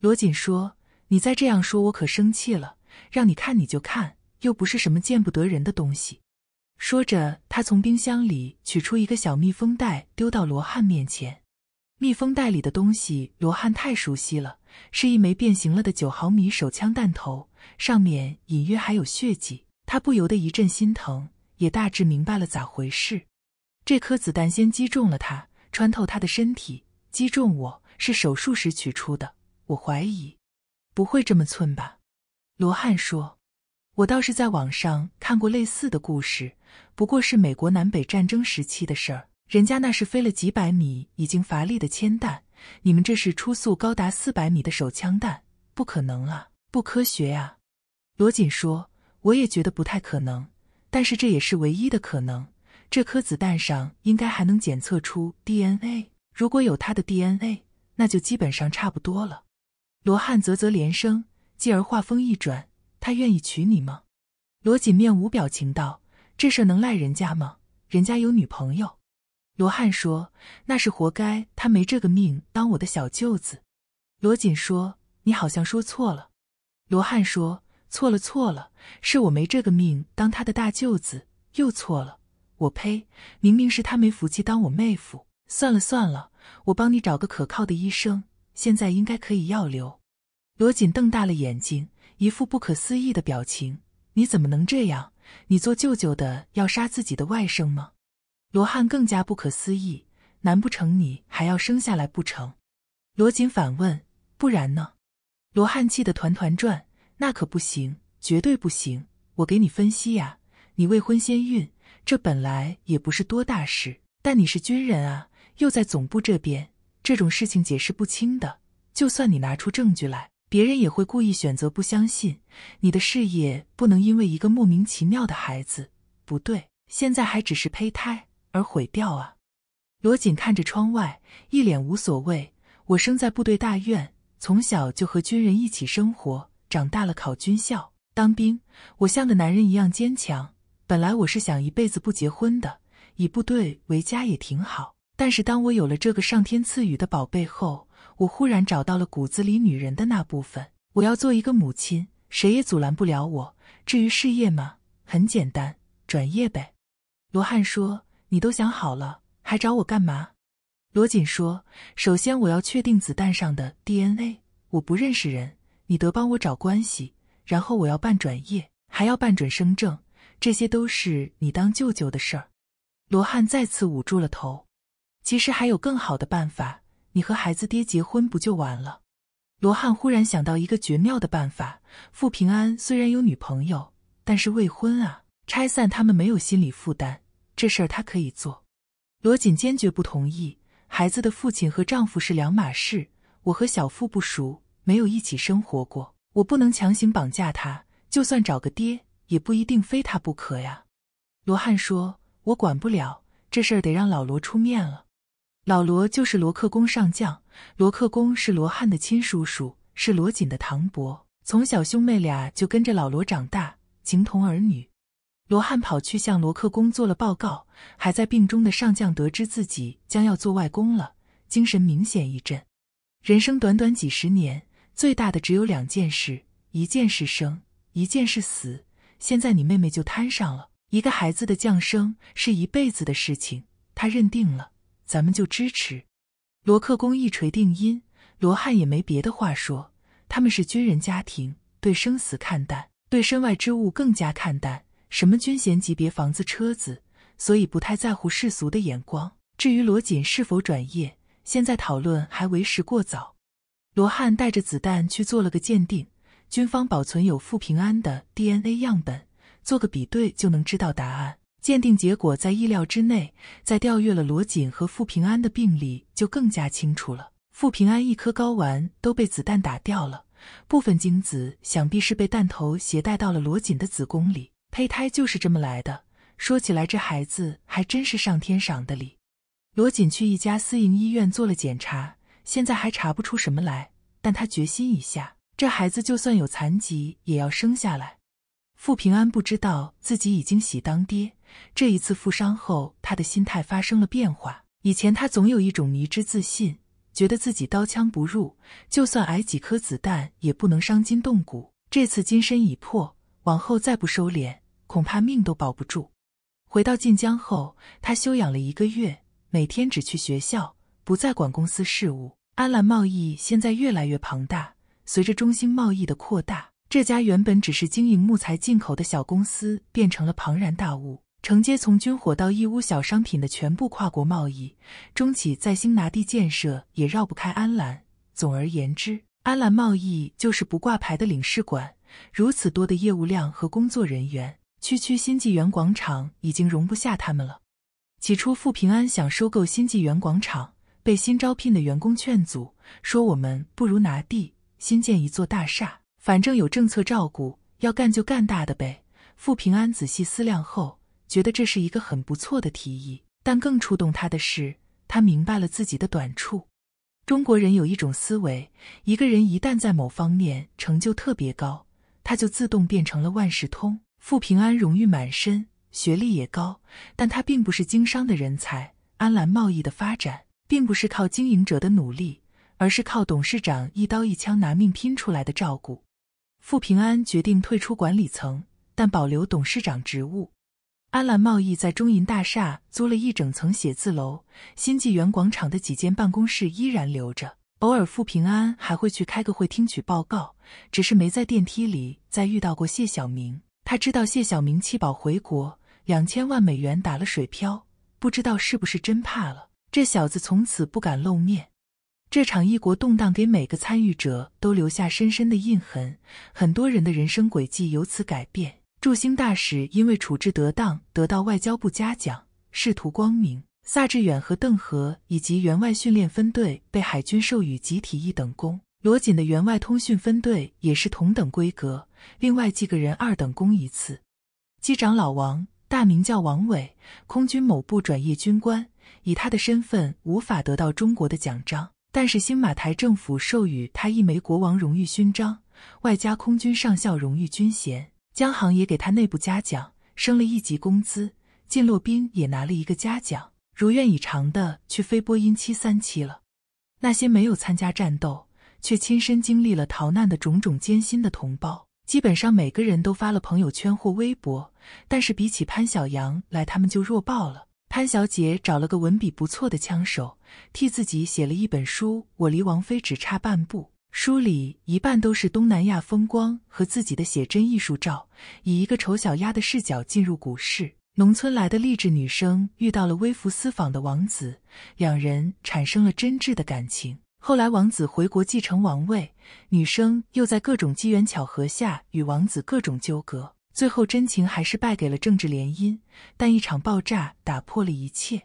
罗锦说：“你再这样说，我可生气了。让你看你就看，又不是什么见不得人的东西。”说着，他从冰箱里取出一个小密封袋，丢到罗汉面前。密封袋里的东西，罗汉太熟悉了，是一枚变形了的九毫米手枪弹头，上面隐约还有血迹。他不由得一阵心疼，也大致明白了咋回事。这颗子弹先击中了他，穿透他的身体，击中我，是手术时取出的。我怀疑，不会这么寸吧？罗汉说：“我倒是在网上看过类似的故事，不过是美国南北战争时期的事儿。”人家那是飞了几百米已经乏力的铅弹，你们这是初速高达四百米的手枪弹，不可能啊，不科学呀！罗锦说：“我也觉得不太可能，但是这也是唯一的可能。这颗子弹上应该还能检测出 DNA，如果有他的 DNA，那就基本上差不多了。”罗汉啧啧连声，继而话锋一转：“他愿意娶你吗？”罗锦面无表情道：“这事能赖人家吗？人家有女朋友。”罗汉说：“那是活该，他没这个命当我的小舅子。”罗锦说：“你好像说错了。”罗汉说：“错了，错了，是我没这个命当他的大舅子，又错了。我呸！明明是他没福气当我妹夫。算了，算了，我帮你找个可靠的医生，现在应该可以药流。”罗锦瞪大了眼睛，一副不可思议的表情：“你怎么能这样？你做舅舅的要杀自己的外甥吗？”罗汉更加不可思议，难不成你还要生下来不成？罗锦反问。不然呢？罗汉气得团团转，那可不行，绝对不行！我给你分析呀，你未婚先孕，这本来也不是多大事，但你是军人啊，又在总部这边，这种事情解释不清的。就算你拿出证据来，别人也会故意选择不相信。你的事业不能因为一个莫名其妙的孩子，不对，现在还只是胚胎。而毁掉啊！罗锦看着窗外，一脸无所谓。我生在部队大院，从小就和军人一起生活，长大了考军校当兵。我像个男人一样坚强。本来我是想一辈子不结婚的，以部队为家也挺好。但是当我有了这个上天赐予的宝贝后，我忽然找到了骨子里女人的那部分。我要做一个母亲，谁也阻拦不了我。至于事业嘛，很简单，转业呗。罗汉说。你都想好了，还找我干嘛？罗锦说：“首先我要确定子弹上的 DNA，我不认识人，你得帮我找关系。然后我要办转业，还要办准生证，这些都是你当舅舅的事儿。”罗汉再次捂住了头。其实还有更好的办法，你和孩子爹结婚不就完了？罗汉忽然想到一个绝妙的办法：傅平安虽然有女朋友，但是未婚啊，拆散他们没有心理负担。这事儿他可以做，罗锦坚决不同意。孩子的父亲和丈夫是两码事。我和小富不熟，没有一起生活过，我不能强行绑架他。就算找个爹，也不一定非他不可呀。罗汉说：“我管不了，这事儿得让老罗出面了。”老罗就是罗克公上将，罗克公是罗汉的亲叔叔，是罗锦的堂伯。从小兄妹俩就跟着老罗长大，情同儿女。罗汉跑去向罗克公做了报告，还在病中的上将得知自己将要做外公了，精神明显一振。人生短短几十年，最大的只有两件事：一件事生，一件事死。现在你妹妹就摊上了一个孩子的降生，是一辈子的事情。他认定了，咱们就支持。罗克公一锤定音，罗汉也没别的话说。他们是军人家庭，对生死看淡，对身外之物更加看淡。什么军衔级别房子车子，所以不太在乎世俗的眼光。至于罗锦是否转业，现在讨论还为时过早。罗汉带着子弹去做了个鉴定，军方保存有傅平安的 DNA 样本，做个比对就能知道答案。鉴定结果在意料之内，在调阅了罗锦和傅平安的病历，就更加清楚了。傅平安一颗睾丸都被子弹打掉了，部分精子想必是被弹头携带到了罗锦的子宫里。胚胎就是这么来的。说起来，这孩子还真是上天赏的礼。罗锦去一家私营医院做了检查，现在还查不出什么来，但他决心一下，这孩子就算有残疾，也要生下来。傅平安不知道自己已经喜当爹。这一次负伤后，他的心态发生了变化。以前他总有一种迷之自信，觉得自己刀枪不入，就算挨几颗子弹也不能伤筋动骨。这次金身已破。往后再不收敛，恐怕命都保不住。回到晋江后，他休养了一个月，每天只去学校，不再管公司事务。安澜贸易现在越来越庞大，随着中兴贸易的扩大，这家原本只是经营木材进口的小公司变成了庞然大物，承接从军火到义乌小商品的全部跨国贸易。中企在兴拿地建设也绕不开安澜。总而言之，安澜贸易就是不挂牌的领事馆。如此多的业务量和工作人员，区区新纪元广场已经容不下他们了。起初，傅平安想收购新纪元广场，被新招聘的员工劝阻，说：“我们不如拿地新建一座大厦，反正有政策照顾，要干就干大的呗。”傅平安仔细思量后，觉得这是一个很不错的提议。但更触动他的是，他明白了自己的短处。中国人有一种思维，一个人一旦在某方面成就特别高，他就自动变成了万事通，傅平安荣誉满身，学历也高，但他并不是经商的人才。安澜贸易的发展，并不是靠经营者的努力，而是靠董事长一刀一枪拿命拼出来的。照顾，傅平安决定退出管理层，但保留董事长职务。安澜贸易在中银大厦租了一整层写字楼，新纪元广场的几间办公室依然留着。偶尔，傅平安还会去开个会，听取报告，只是没在电梯里再遇到过谢小明。他知道谢小明七宝回国，两千万美元打了水漂，不知道是不是真怕了。这小子从此不敢露面。这场异国动荡给每个参与者都留下深深的印痕，很多人的人生轨迹由此改变。驻星大使因为处置得当，得到外交部嘉奖，仕途光明。萨志远和邓和以及员外训练分队被海军授予集体一等功，罗锦的员外通讯分队也是同等规格，另外几个人二等功一次。机长老王，大名叫王伟，空军某部转业军官，以他的身份无法得到中国的奖章，但是新马台政府授予他一枚国王荣誉勋章，外加空军上校荣誉军衔。江航也给他内部嘉奖，升了一级工资，晋洛宾也拿了一个嘉奖。如愿以偿的去飞波音七三七了。那些没有参加战斗却亲身经历了逃难的种种艰辛的同胞，基本上每个人都发了朋友圈或微博。但是比起潘晓阳来，他们就弱爆了。潘小姐找了个文笔不错的枪手，替自己写了一本书《我离王菲只差半步》，书里一半都是东南亚风光和自己的写真艺术照，以一个丑小鸭的视角进入股市。农村来的励志女生遇到了微服私访的王子，两人产生了真挚的感情。后来王子回国继承王位，女生又在各种机缘巧合下与王子各种纠葛，最后真情还是败给了政治联姻。但一场爆炸打破了一切。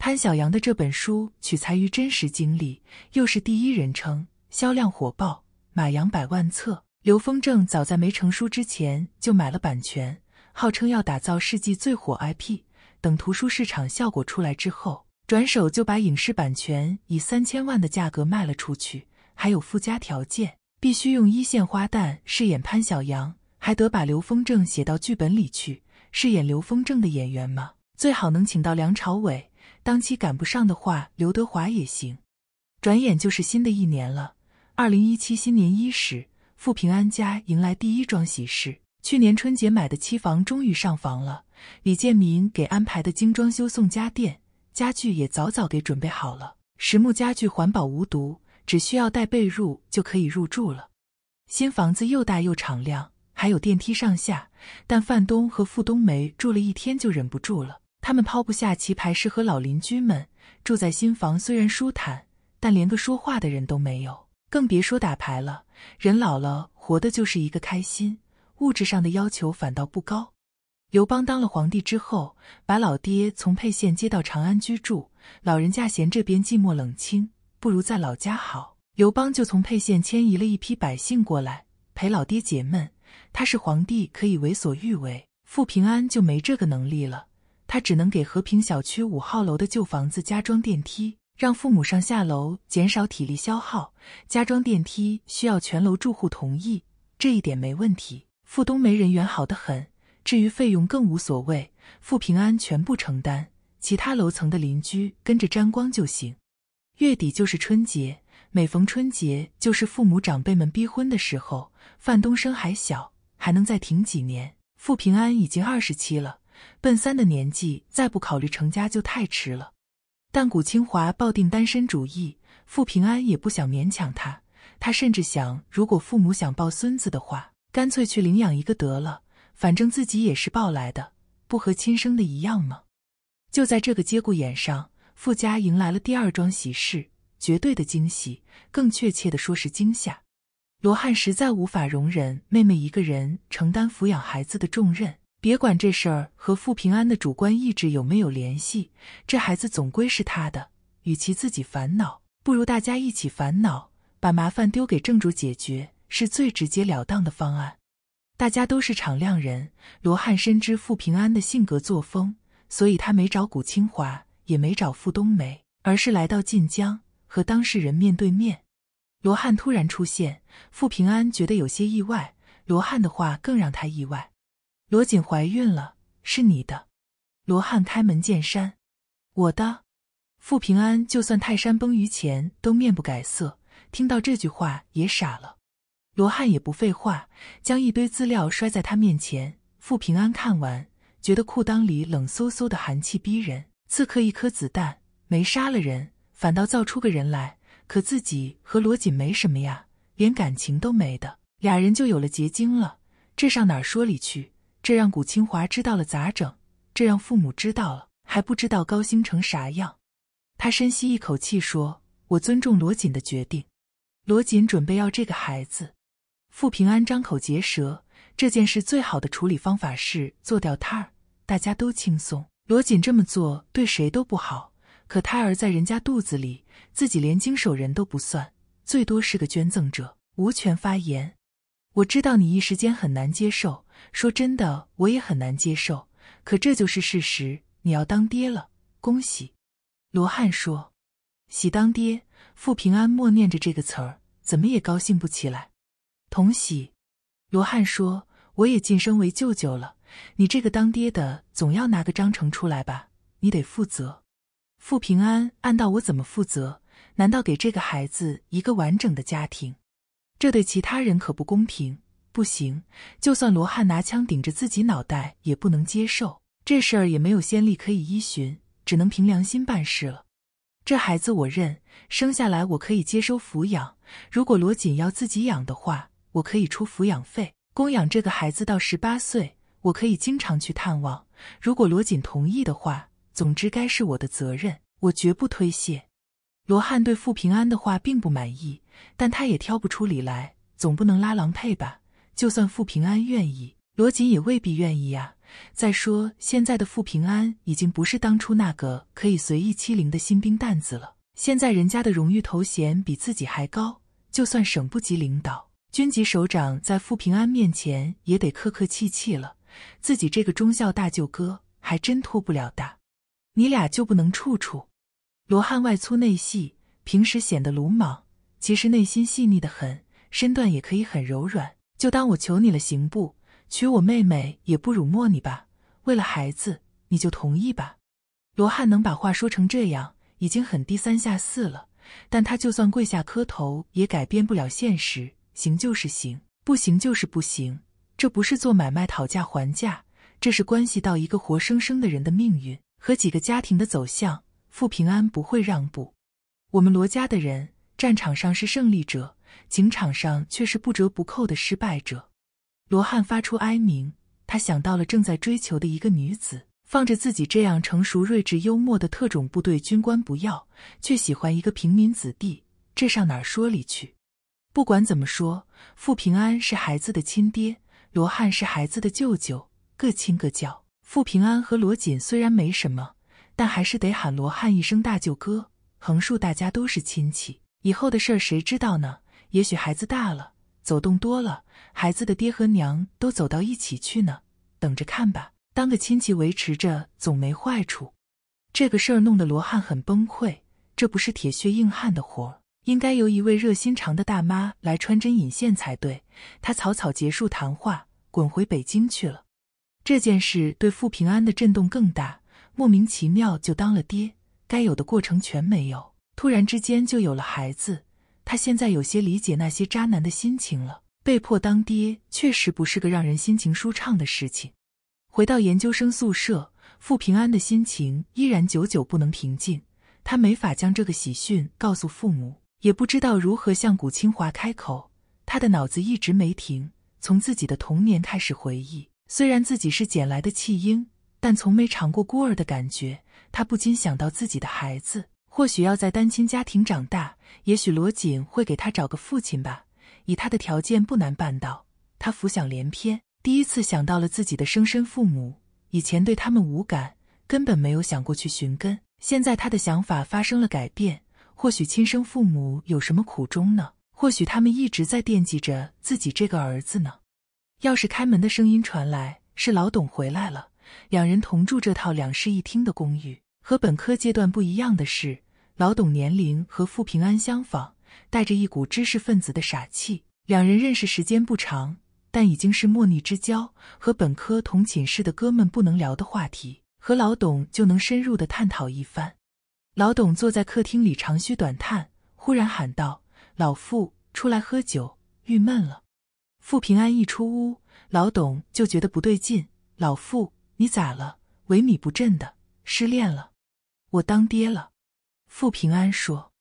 潘晓阳的这本书取材于真实经历，又是第一人称，销量火爆，马洋百万册。刘风正早在没成书之前就买了版权。号称要打造世纪最火 IP，等图书市场效果出来之后，转手就把影视版权以三千万的价格卖了出去，还有附加条件，必须用一线花旦饰演潘晓阳，还得把刘风正写到剧本里去，饰演刘风正的演员嘛，最好能请到梁朝伟，当期赶不上的话，刘德华也行。转眼就是新的一年了，二零一七新年伊始，富平安家迎来第一桩喜事。去年春节买的期房终于上房了，李建民给安排的精装修送家电，家具也早早给准备好了。实木家具环保无毒，只需要带被褥就可以入住了。新房子又大又敞亮，还有电梯上下。但范东和付冬梅住了一天就忍不住了，他们抛不下棋牌室和老邻居们。住在新房虽然舒坦，但连个说话的人都没有，更别说打牌了。人老了，活的就是一个开心。物质上的要求反倒不高。刘邦当了皇帝之后，把老爹从沛县接到长安居住。老人家嫌这边寂寞冷清，不如在老家好。刘邦就从沛县迁移了一批百姓过来陪老爹解闷。他是皇帝，可以为所欲为；傅平安就没这个能力了，他只能给和平小区五号楼的旧房子加装电梯，让父母上下楼，减少体力消耗。加装电梯需要全楼住户同意，这一点没问题。傅冬梅人缘好得很，至于费用更无所谓，傅平安全部承担，其他楼层的邻居跟着沾光就行。月底就是春节，每逢春节就是父母长辈们逼婚的时候。范东升还小，还能再挺几年。傅平安已经二十七了，奔三的年纪，再不考虑成家就太迟了。但古清华抱定单身主义，傅平安也不想勉强他。他甚至想，如果父母想抱孙子的话。干脆去领养一个得了，反正自己也是抱来的，不和亲生的一样吗？就在这个节骨眼上，傅家迎来了第二桩喜事，绝对的惊喜，更确切的说是惊吓。罗汉实在无法容忍妹妹一个人承担抚养孩子的重任。别管这事儿和傅平安的主观意志有没有联系，这孩子总归是他的。与其自己烦恼，不如大家一起烦恼，把麻烦丢给正主解决。是最直截了当的方案。大家都是敞亮人，罗汉深知傅平安的性格作风，所以他没找谷清华，也没找傅冬梅，而是来到晋江和当事人面对面。罗汉突然出现，傅平安觉得有些意外。罗汉的话更让他意外：罗锦怀孕了，是你的。罗汉开门见山：“我的。”傅平安就算泰山崩于前都面不改色，听到这句话也傻了。罗汉也不废话，将一堆资料摔在他面前。傅平安看完，觉得裤裆里冷飕飕的寒气逼人。刺客一颗子弹没杀了人，反倒造出个人来。可自己和罗锦没什么呀，连感情都没的，俩人就有了结晶了，这上哪说理去？这让古清华知道了咋整？这让父母知道了还不知道高兴成啥样？他深吸一口气说：“我尊重罗锦的决定。罗锦准备要这个孩子。”傅平安张口结舌，这件事最好的处理方法是做掉胎儿，大家都轻松。罗锦这么做对谁都不好，可胎儿在人家肚子里，自己连经手人都不算，最多是个捐赠者，无权发言。我知道你一时间很难接受，说真的，我也很难接受，可这就是事实。你要当爹了，恭喜！罗汉说：“喜当爹。”傅平安默念着这个词儿，怎么也高兴不起来。同喜，罗汉说：“我也晋升为舅舅了。你这个当爹的，总要拿个章程出来吧？你得负责。”傅平安暗道：“我怎么负责？难道给这个孩子一个完整的家庭？这对其他人可不公平。不行，就算罗汉拿枪顶着自己脑袋，也不能接受。这事儿也没有先例可以依循，只能凭良心办事了。这孩子我认，生下来我可以接收抚养。如果罗锦要自己养的话。”我可以出抚养费，供养这个孩子到十八岁。我可以经常去探望。如果罗锦同意的话，总之该是我的责任，我绝不推卸。罗汉对傅平安的话并不满意，但他也挑不出理来。总不能拉郎配吧？就算傅平安愿意，罗锦也未必愿意呀。再说，现在的傅平安已经不是当初那个可以随意欺凌的新兵蛋子了。现在人家的荣誉头衔比自己还高，就算省部级领导。军级首长在傅平安面前也得客客气气了，自己这个中校大舅哥还真托不了大。你俩就不能处处？罗汉外粗内细，平时显得鲁莽，其实内心细腻的很，身段也可以很柔软。就当我求你了，行不？娶我妹妹也不辱没你吧。为了孩子，你就同意吧。罗汉能把话说成这样，已经很低三下四了，但他就算跪下磕头，也改变不了现实。行就是行，不行就是不行。这不是做买卖讨价还价，这是关系到一个活生生的人的命运和几个家庭的走向。傅平安不会让步。我们罗家的人，战场上是胜利者，情场上却是不折不扣的失败者。罗汉发出哀鸣，他想到了正在追求的一个女子，放着自己这样成熟、睿智、幽默的特种部队军官不要，却喜欢一个平民子弟，这上哪儿说理去？不管怎么说，傅平安是孩子的亲爹，罗汉是孩子的舅舅，各亲各叫。傅平安和罗锦虽然没什么，但还是得喊罗汉一声大舅哥。横竖大家都是亲戚，以后的事谁知道呢？也许孩子大了，走动多了，孩子的爹和娘都走到一起去呢。等着看吧，当个亲戚维持着总没坏处。这个事儿弄得罗汉很崩溃，这不是铁血硬汉的活。应该由一位热心肠的大妈来穿针引线才对。他草草结束谈话，滚回北京去了。这件事对傅平安的震动更大，莫名其妙就当了爹，该有的过程全没有，突然之间就有了孩子。他现在有些理解那些渣男的心情了。被迫当爹确实不是个让人心情舒畅的事情。回到研究生宿舍，傅平安的心情依然久久不能平静。他没法将这个喜讯告诉父母。也不知道如何向古清华开口，他的脑子一直没停，从自己的童年开始回忆。虽然自己是捡来的弃婴，但从没尝过孤儿的感觉。他不禁想到自己的孩子，或许要在单亲家庭长大，也许罗锦会给他找个父亲吧，以他的条件不难办到。他浮想联翩，第一次想到了自己的生身父母。以前对他们无感，根本没有想过去寻根。现在他的想法发生了改变。或许亲生父母有什么苦衷呢？或许他们一直在惦记着自己这个儿子呢。钥匙开门的声音传来，是老董回来了。两人同住这套两室一厅的公寓，和本科阶段不一样的是，老董年龄和傅平安相仿，带着一股知识分子的傻气。两人认识时间不长，但已经是莫逆之交。和本科同寝室的哥们不能聊的话题，和老董就能深入的探讨一番。老董坐在客厅里长吁短叹，忽然喊道：“老傅，出来喝酒，郁闷了。”傅平安一出屋，老董就觉得不对劲：“老傅，你咋了？萎靡不振的，失恋了？我当爹了。”傅平安说。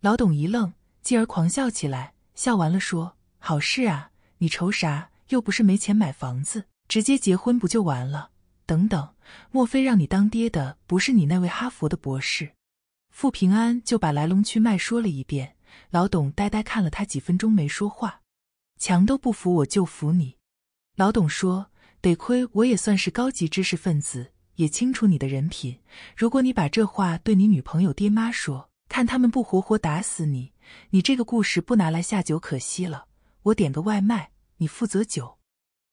老董一愣，继而狂笑起来，笑完了说：“好事啊，你愁啥？又不是没钱买房子，直接结婚不就完了？等等，莫非让你当爹的不是你那位哈佛的博士？”傅平安就把来龙去脉说了一遍，老董呆呆看了他几分钟没说话。强都不服我就服你，老董说。得亏我也算是高级知识分子，也清楚你的人品。如果你把这话对你女朋友爹妈说，看他们不活活打死你！你这个故事不拿来下酒可惜了。我点个外卖，你负责酒。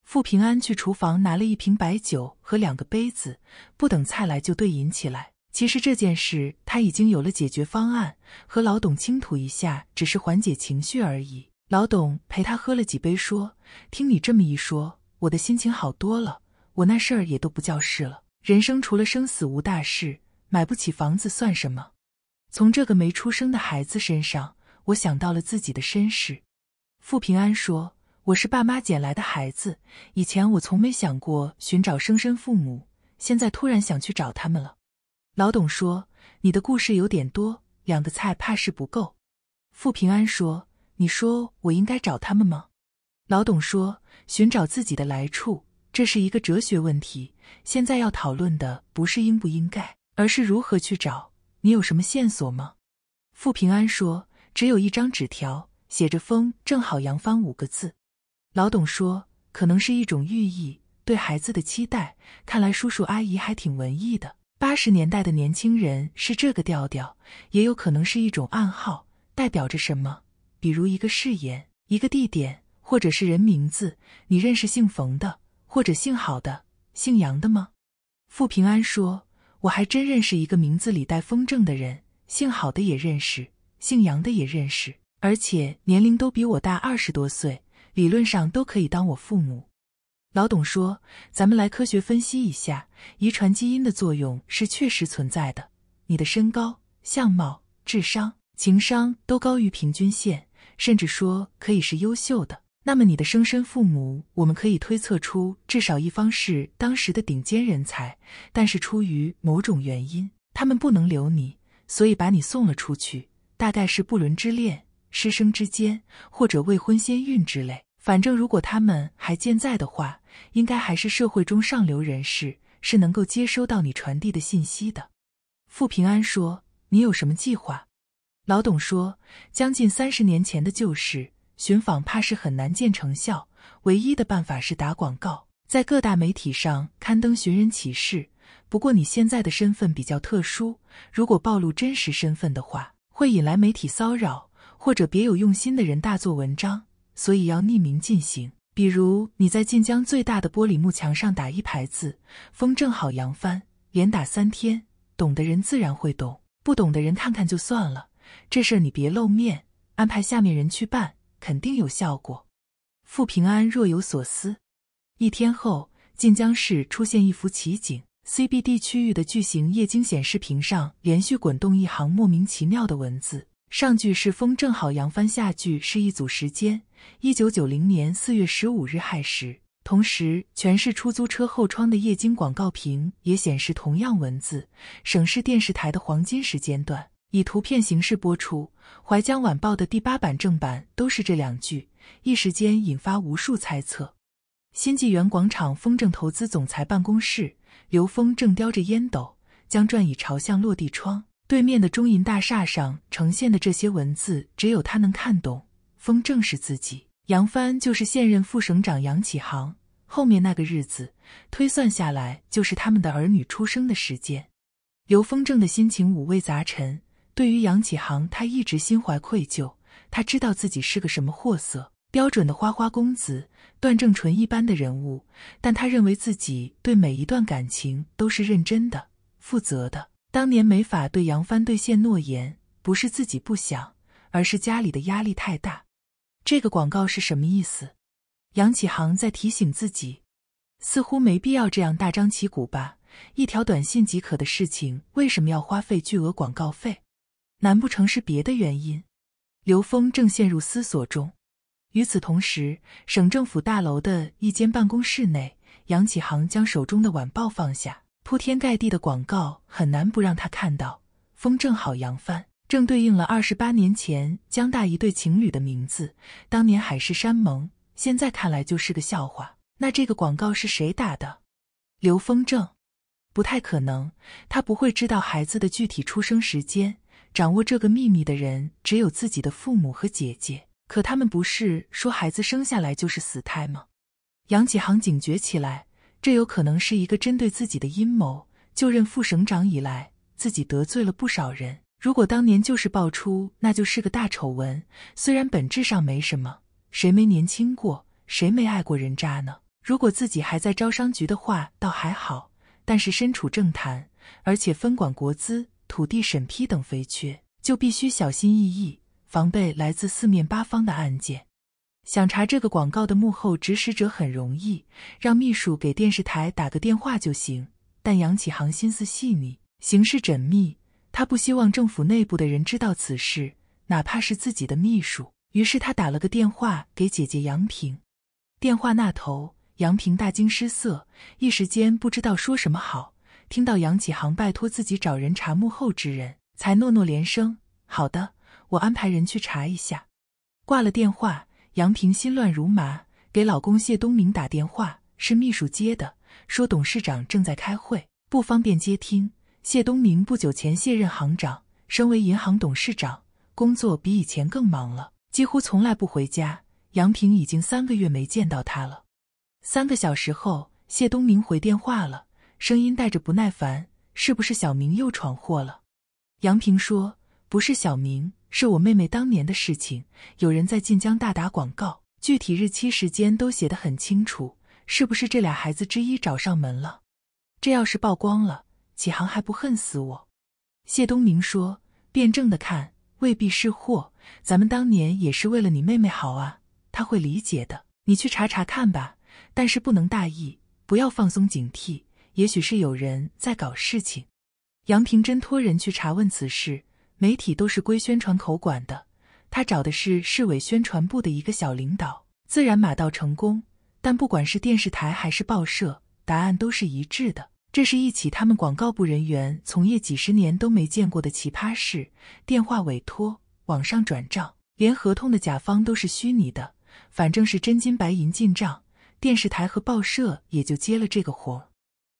傅平安去厨房拿了一瓶白酒和两个杯子，不等菜来就对饮起来。其实这件事他已经有了解决方案，和老董倾吐一下，只是缓解情绪而已。老董陪他喝了几杯，说：“听你这么一说，我的心情好多了，我那事儿也都不叫事了。人生除了生死无大事，买不起房子算什么？”从这个没出生的孩子身上，我想到了自己的身世。傅平安说：“我是爸妈捡来的孩子，以前我从没想过寻找生身父母，现在突然想去找他们了。”老董说：“你的故事有点多，两个菜怕是不够。”傅平安说：“你说我应该找他们吗？”老董说：“寻找自己的来处，这是一个哲学问题。现在要讨论的不是应不应该，而是如何去找。你有什么线索吗？”傅平安说：“只有一张纸条，写着‘风正好扬帆’五个字。”老董说：“可能是一种寓意，对孩子的期待。看来叔叔阿姨还挺文艺的。”八十年代的年轻人是这个调调，也有可能是一种暗号，代表着什么？比如一个誓言，一个地点，或者是人名字。你认识姓冯的，或者姓郝的，姓杨的吗？傅平安说：“我还真认识一个名字里带风筝的人，姓郝的也认识，姓杨的也认识，而且年龄都比我大二十多岁，理论上都可以当我父母。”老董说：“咱们来科学分析一下，遗传基因的作用是确实存在的。你的身高、相貌、智商、情商都高于平均线，甚至说可以是优秀的。那么你的生身父母，我们可以推测出至少一方是当时的顶尖人才，但是出于某种原因，他们不能留你，所以把你送了出去。大概是不伦之恋、师生之间，或者未婚先孕之类。反正如果他们还健在的话。”应该还是社会中上流人士是能够接收到你传递的信息的。傅平安说：“你有什么计划？”老董说：“将近三十年前的旧事，寻访怕是很难见成效。唯一的办法是打广告，在各大媒体上刊登寻人启事。不过你现在的身份比较特殊，如果暴露真实身份的话，会引来媒体骚扰或者别有用心的人大做文章。所以要匿名进行。”比如你在晋江最大的玻璃幕墙上打一排字，风正好扬帆，连打三天，懂的人自然会懂，不懂的人看看就算了。这事儿你别露面，安排下面人去办，肯定有效果。傅平安若有所思。一天后，晋江市出现一幅奇景：CBD 区域的巨型液晶显示屏上连续滚动一行莫名其妙的文字，上句是“风正好扬帆”，下句是一组时间。一九九零年四月十五日亥时，同时，全市出租车后窗的液晶广告屏也显示同样文字。省市电视台的黄金时间段以图片形式播出。《淮江晚报》的第八版正版都是这两句，一时间引发无数猜测。新纪元广场风正投资总裁办公室，刘峰正叼着烟斗，将转椅朝向落地窗对面的中银大厦上呈现的这些文字，只有他能看懂。风正是自己，杨帆就是现任副省长杨启航。后面那个日子，推算下来就是他们的儿女出生的时间。刘风正的心情五味杂陈。对于杨启航，他一直心怀愧疚。他知道自己是个什么货色，标准的花花公子，段正淳一般的人物。但他认为自己对每一段感情都是认真的、负责的。当年没法对杨帆兑现诺言，不是自己不想，而是家里的压力太大。这个广告是什么意思？杨启航在提醒自己，似乎没必要这样大张旗鼓吧。一条短信即可的事情，为什么要花费巨额广告费？难不成是别的原因？刘峰正陷入思索中。与此同时，省政府大楼的一间办公室内，杨启航将手中的晚报放下，铺天盖地的广告很难不让他看到。风正好，扬帆。正对应了二十八年前江大一对情侣的名字，当年海誓山盟，现在看来就是个笑话。那这个广告是谁打的？刘风正？不太可能，他不会知道孩子的具体出生时间。掌握这个秘密的人只有自己的父母和姐姐。可他们不是说孩子生下来就是死胎吗？杨启航警觉起来，这有可能是一个针对自己的阴谋。就任副省长以来，自己得罪了不少人。如果当年就是爆出，那就是个大丑闻。虽然本质上没什么，谁没年轻过，谁没爱过人渣呢？如果自己还在招商局的话，倒还好。但是身处政坛，而且分管国资、土地审批等肥缺，就必须小心翼翼，防备来自四面八方的案件。想查这个广告的幕后指使者很容易，让秘书给电视台打个电话就行。但杨启航心思细腻，行事缜密。他不希望政府内部的人知道此事，哪怕是自己的秘书。于是他打了个电话给姐姐杨平。电话那头，杨平大惊失色，一时间不知道说什么好。听到杨启航拜托自己找人查幕后之人，才诺诺连声：“好的，我安排人去查一下。”挂了电话，杨平心乱如麻，给老公谢东明打电话，是秘书接的，说董事长正在开会，不方便接听。谢东明不久前卸任行长，升为银行董事长，工作比以前更忙了，几乎从来不回家。杨平已经三个月没见到他了。三个小时后，谢东明回电话了，声音带着不耐烦：“是不是小明又闯祸了？”杨平说：“不是小明，是我妹妹当年的事情，有人在晋江大打广告，具体日期时间都写得很清楚，是不是这俩孩子之一找上门了？这要是曝光了……”启航还不恨死我？谢东明说：“辩证的看，未必是祸。咱们当年也是为了你妹妹好啊，他会理解的。你去查查看吧，但是不能大意，不要放松警惕。也许是有人在搞事情。”杨平真托人去查问此事，媒体都是归宣传口管的，他找的是市委宣传部的一个小领导，自然马到成功。但不管是电视台还是报社，答案都是一致的。这是一起他们广告部人员从业几十年都没见过的奇葩事：电话委托、网上转账，连合同的甲方都是虚拟的。反正是真金白银进账，电视台和报社也就接了这个活。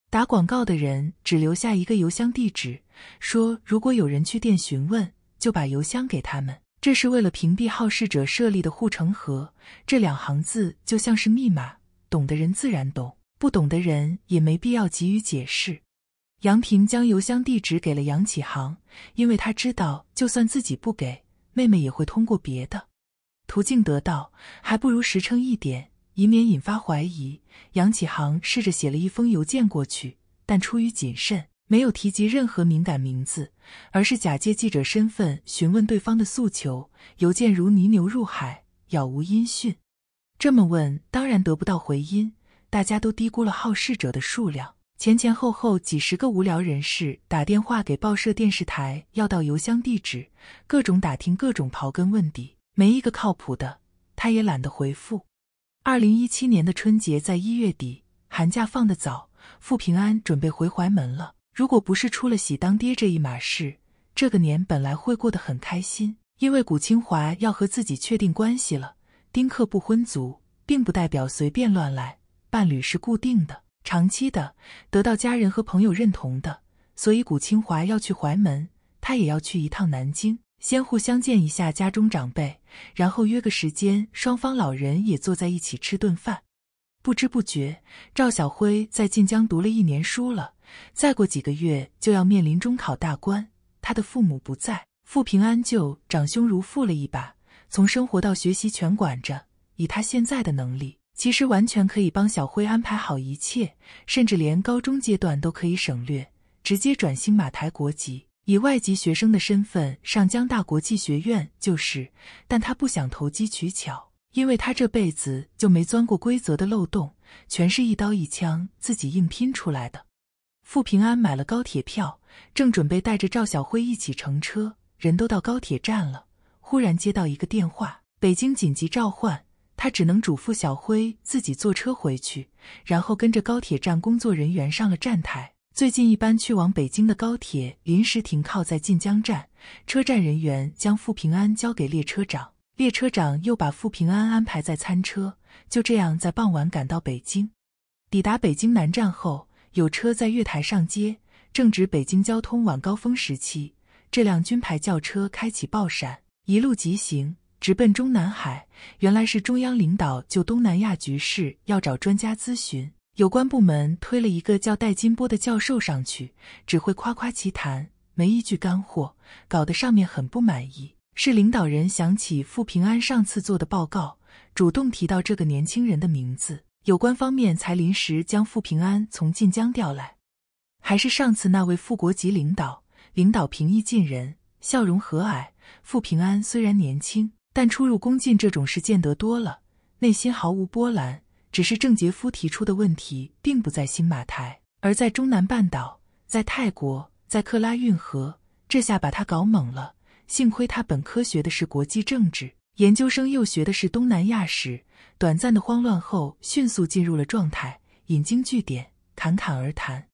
打广告的人只留下一个邮箱地址，说如果有人去店询问，就把邮箱给他们。这是为了屏蔽好事者设立的护城河。这两行字就像是密码，懂的人自然懂。不懂的人也没必要急于解释。杨平将邮箱地址给了杨启航，因为他知道，就算自己不给妹妹，也会通过别的途径得到，还不如实诚一点，以免引发怀疑。杨启航试着写了一封邮件过去，但出于谨慎，没有提及任何敏感名字，而是假借记者身份询问对方的诉求。邮件如泥牛入海，杳无音讯。这么问当然得不到回音。大家都低估了好事者的数量。前前后后几十个无聊人士打电话给报社、电视台，要到邮箱地址，各种打听，各种刨根问底，没一个靠谱的，他也懒得回复。二零一七年的春节在一月底，寒假放得早，傅平安准备回怀门了。如果不是出了喜当爹这一码事，这个年本来会过得很开心。因为古清华要和自己确定关系了，丁克不婚族，并不代表随便乱来。伴侣是固定的、长期的，得到家人和朋友认同的。所以古清华要去怀门，他也要去一趟南京，先互相见一下家中长辈，然后约个时间，双方老人也坐在一起吃顿饭。不知不觉，赵小辉在晋江读了一年书了，再过几个月就要面临中考大关。他的父母不在，傅平安就长兄如父了一把，从生活到学习全管着，以他现在的能力。其实完全可以帮小辉安排好一切，甚至连高中阶段都可以省略，直接转新马台国籍，以外籍学生的身份上江大国际学院就是。但他不想投机取巧，因为他这辈子就没钻过规则的漏洞，全是一刀一枪自己硬拼出来的。傅平安买了高铁票，正准备带着赵小辉一起乘车，人都到高铁站了，忽然接到一个电话：北京紧急召唤。他只能嘱咐小辉自己坐车回去，然后跟着高铁站工作人员上了站台。最近一班去往北京的高铁临时停靠在晋江站，车站人员将傅平安交给列车长，列车长又把傅平安安排在餐车。就这样，在傍晚赶到北京。抵达北京南站后，有车在月台上接。正值北京交通晚高峰时期，这辆军牌轿车开启爆闪，一路疾行。直奔中南海，原来是中央领导就东南亚局势要找专家咨询，有关部门推了一个叫戴金波的教授上去，只会夸夸其谈，没一句干货，搞得上面很不满意。是领导人想起傅平安上次做的报告，主动提到这个年轻人的名字，有关方面才临时将傅平安从晋江调来。还是上次那位副国级领导，领导平易近人，笑容和蔼。傅平安虽然年轻，但出入宫禁这种事见得多了，内心毫无波澜。只是郑杰夫提出的问题并不在新马台，而在中南半岛，在泰国，在克拉运河。这下把他搞懵了。幸亏他本科学的是国际政治，研究生又学的是东南亚史。短暂的慌乱后，迅速进入了状态，引经据典，侃侃而谈。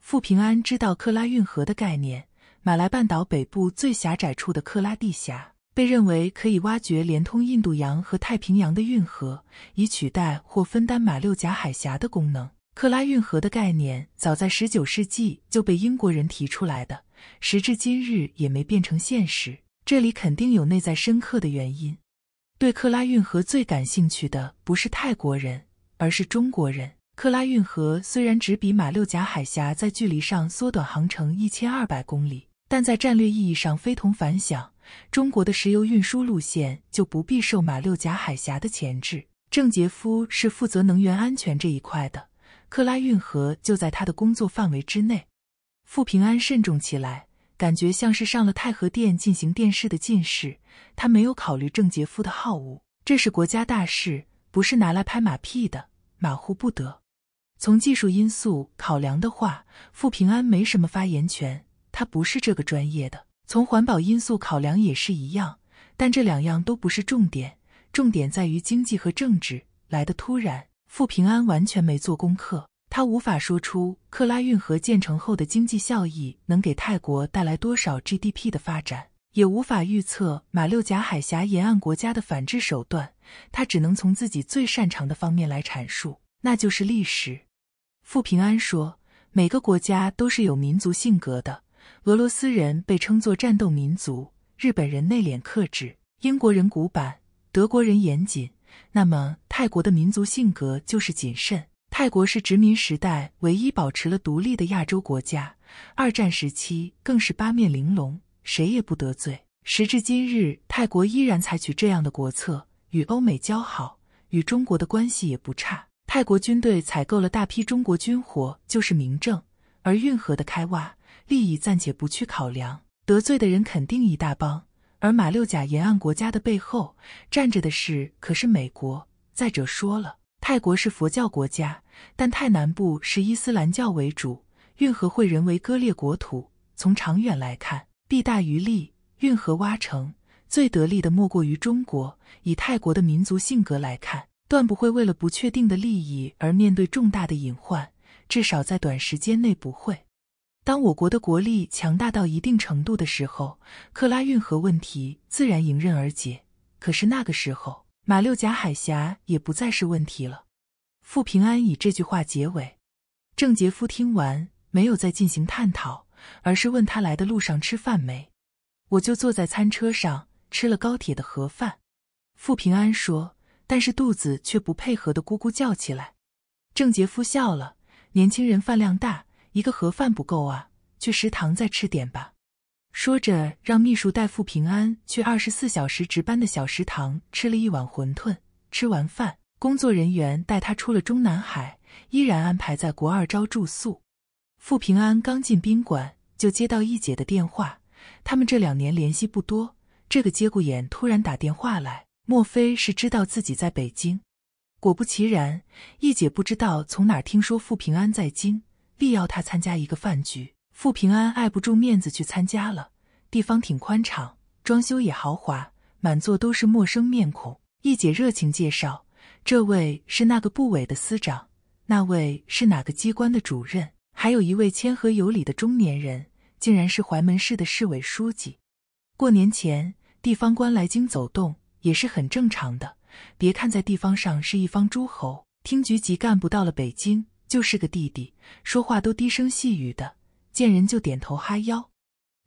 傅平安知道克拉运河的概念，马来半岛北部最狭窄处的克拉地峡。被认为可以挖掘连通印度洋和太平洋的运河，以取代或分担马六甲海峡的功能。克拉运河的概念早在19世纪就被英国人提出来的，时至今日也没变成现实。这里肯定有内在深刻的原因。对克拉运河最感兴趣的不是泰国人，而是中国人。克拉运河虽然只比马六甲海峡在距离上缩短航程一千二百公里。但在战略意义上非同凡响，中国的石油运输路线就不必受马六甲海峡的钳制。郑杰夫是负责能源安全这一块的，克拉运河就在他的工作范围之内。傅平安慎重起来，感觉像是上了太和殿进行殿试的进士。他没有考虑郑杰夫的好恶，这是国家大事，不是拿来拍马屁的，马虎不得。从技术因素考量的话，傅平安没什么发言权。他不是这个专业的，从环保因素考量也是一样，但这两样都不是重点，重点在于经济和政治。来的突然，傅平安完全没做功课，他无法说出克拉运河建成后的经济效益能给泰国带来多少 GDP 的发展，也无法预测马六甲海峡沿岸国家的反制手段。他只能从自己最擅长的方面来阐述，那就是历史。傅平安说，每个国家都是有民族性格的。俄罗斯人被称作战斗民族，日本人内敛克制，英国人古板，德国人严谨。那么泰国的民族性格就是谨慎。泰国是殖民时代唯一保持了独立的亚洲国家，二战时期更是八面玲珑，谁也不得罪。时至今日，泰国依然采取这样的国策，与欧美交好，与中国的关系也不差。泰国军队采购了大批中国军火，就是明证。而运河的开挖。利益暂且不去考量，得罪的人肯定一大帮。而马六甲沿岸国家的背后站着的是，可是美国。再者说了，泰国是佛教国家，但泰南部是伊斯兰教为主，运河会人为割裂国土。从长远来看，弊大于利。运河挖成，最得利的莫过于中国。以泰国的民族性格来看，断不会为了不确定的利益而面对重大的隐患，至少在短时间内不会。当我国的国力强大到一定程度的时候，克拉运河问题自然迎刃而解。可是那个时候，马六甲海峡也不再是问题了。傅平安以这句话结尾。郑杰夫听完，没有再进行探讨，而是问他来的路上吃饭没？我就坐在餐车上吃了高铁的盒饭。傅平安说，但是肚子却不配合的咕咕叫起来。郑杰夫笑了，年轻人饭量大。一个盒饭不够啊，去食堂再吃点吧。说着，让秘书带傅平安去二十四小时值班的小食堂吃了一碗馄饨。吃完饭，工作人员带他出了中南海，依然安排在国二招住宿。傅平安刚进宾馆，就接到一姐的电话。他们这两年联系不多，这个节骨眼突然打电话来，莫非是知道自己在北京？果不其然，一姐不知道从哪听说傅平安在京。必要他参加一个饭局，傅平安碍不住面子去参加了。地方挺宽敞，装修也豪华，满座都是陌生面孔。一姐热情介绍：“这位是那个部委的司长，那位是哪个机关的主任，还有一位谦和有礼的中年人，竟然是怀门市的市委书记。”过年前，地方官来京走动也是很正常的。别看在地方上是一方诸侯，厅局级干部到了北京。就是个弟弟，说话都低声细语的，见人就点头哈腰。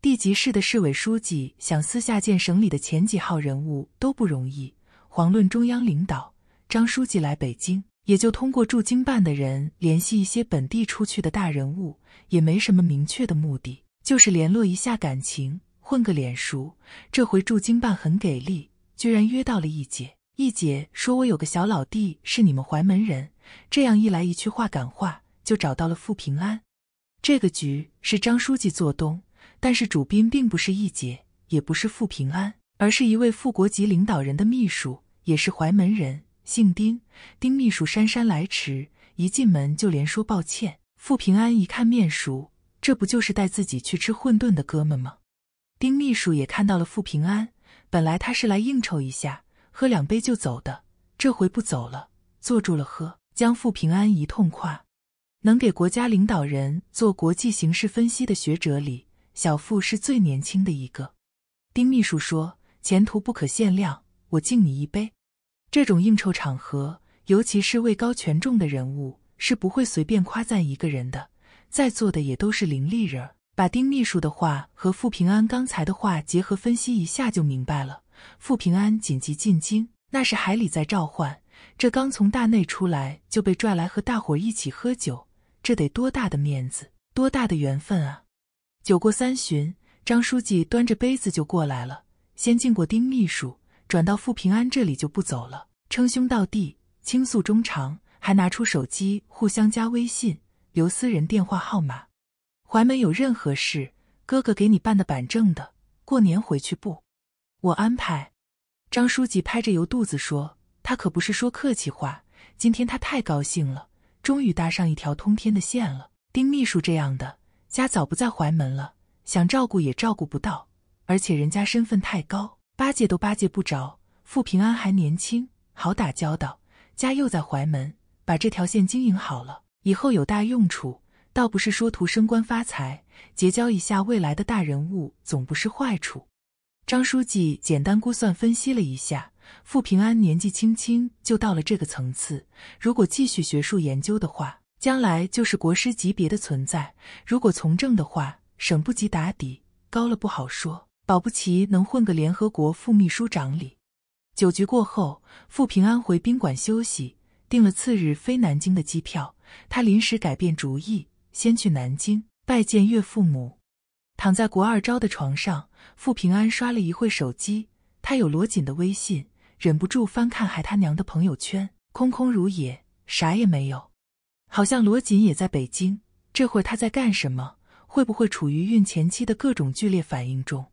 地级市的市委书记想私下见省里的前几号人物都不容易，遑论中央领导。张书记来北京，也就通过驻京办的人联系一些本地出去的大人物，也没什么明确的目的，就是联络一下感情，混个脸熟。这回驻京办很给力，居然约到了一姐。易姐说：“我有个小老弟是你们怀门人。”这样一来一去话赶话，就找到了傅平安。这个局是张书记做东，但是主宾并不是易姐，也不是傅平安，而是一位副国级领导人的秘书，也是怀门人，姓丁。丁秘书姗姗来迟，一进门就连说抱歉。傅平安一看面熟，这不就是带自己去吃混沌的哥们吗？丁秘书也看到了傅平安，本来他是来应酬一下。喝两杯就走的，这回不走了，坐住了喝。将傅平安一通夸，能给国家领导人做国际形势分析的学者里，小傅是最年轻的一个。丁秘书说，前途不可限量。我敬你一杯。这种应酬场合，尤其是位高权重的人物，是不会随便夸赞一个人的。在座的也都是伶俐人，把丁秘书的话和傅平安刚才的话结合分析一下，就明白了。傅平安紧急进京，那是海里在召唤。这刚从大内出来就被拽来和大伙一起喝酒，这得多大的面子，多大的缘分啊！酒过三巡，张书记端着杯子就过来了，先进过丁秘书，转到傅平安这里就不走了，称兄道弟，倾诉衷肠，还拿出手机互相加微信，留私人电话号码。怀没有任何事，哥哥给你办的板正的。过年回去不？我安排，张书记拍着油肚子说：“他可不是说客气话，今天他太高兴了，终于搭上一条通天的线了。”丁秘书这样的家早不在怀门了，想照顾也照顾不到，而且人家身份太高，巴结都巴结不着。傅平安还年轻，好打交道，家又在怀门，把这条线经营好了，以后有大用处。倒不是说图升官发财，结交一下未来的大人物，总不是坏处。张书记简单估算分析了一下，傅平安年纪轻轻就到了这个层次，如果继续学术研究的话，将来就是国师级别的存在；如果从政的话，省部级打底，高了不好说，保不齐能混个联合国副秘书长。里酒局过后，傅平安回宾馆休息，订了次日飞南京的机票。他临时改变主意，先去南京拜见岳父母。躺在国二招的床上。傅平安刷了一会手机，他有罗锦的微信，忍不住翻看，孩他娘的朋友圈，空空如也，啥也没有。好像罗锦也在北京，这会他在干什么？会不会处于孕前期的各种剧烈反应中？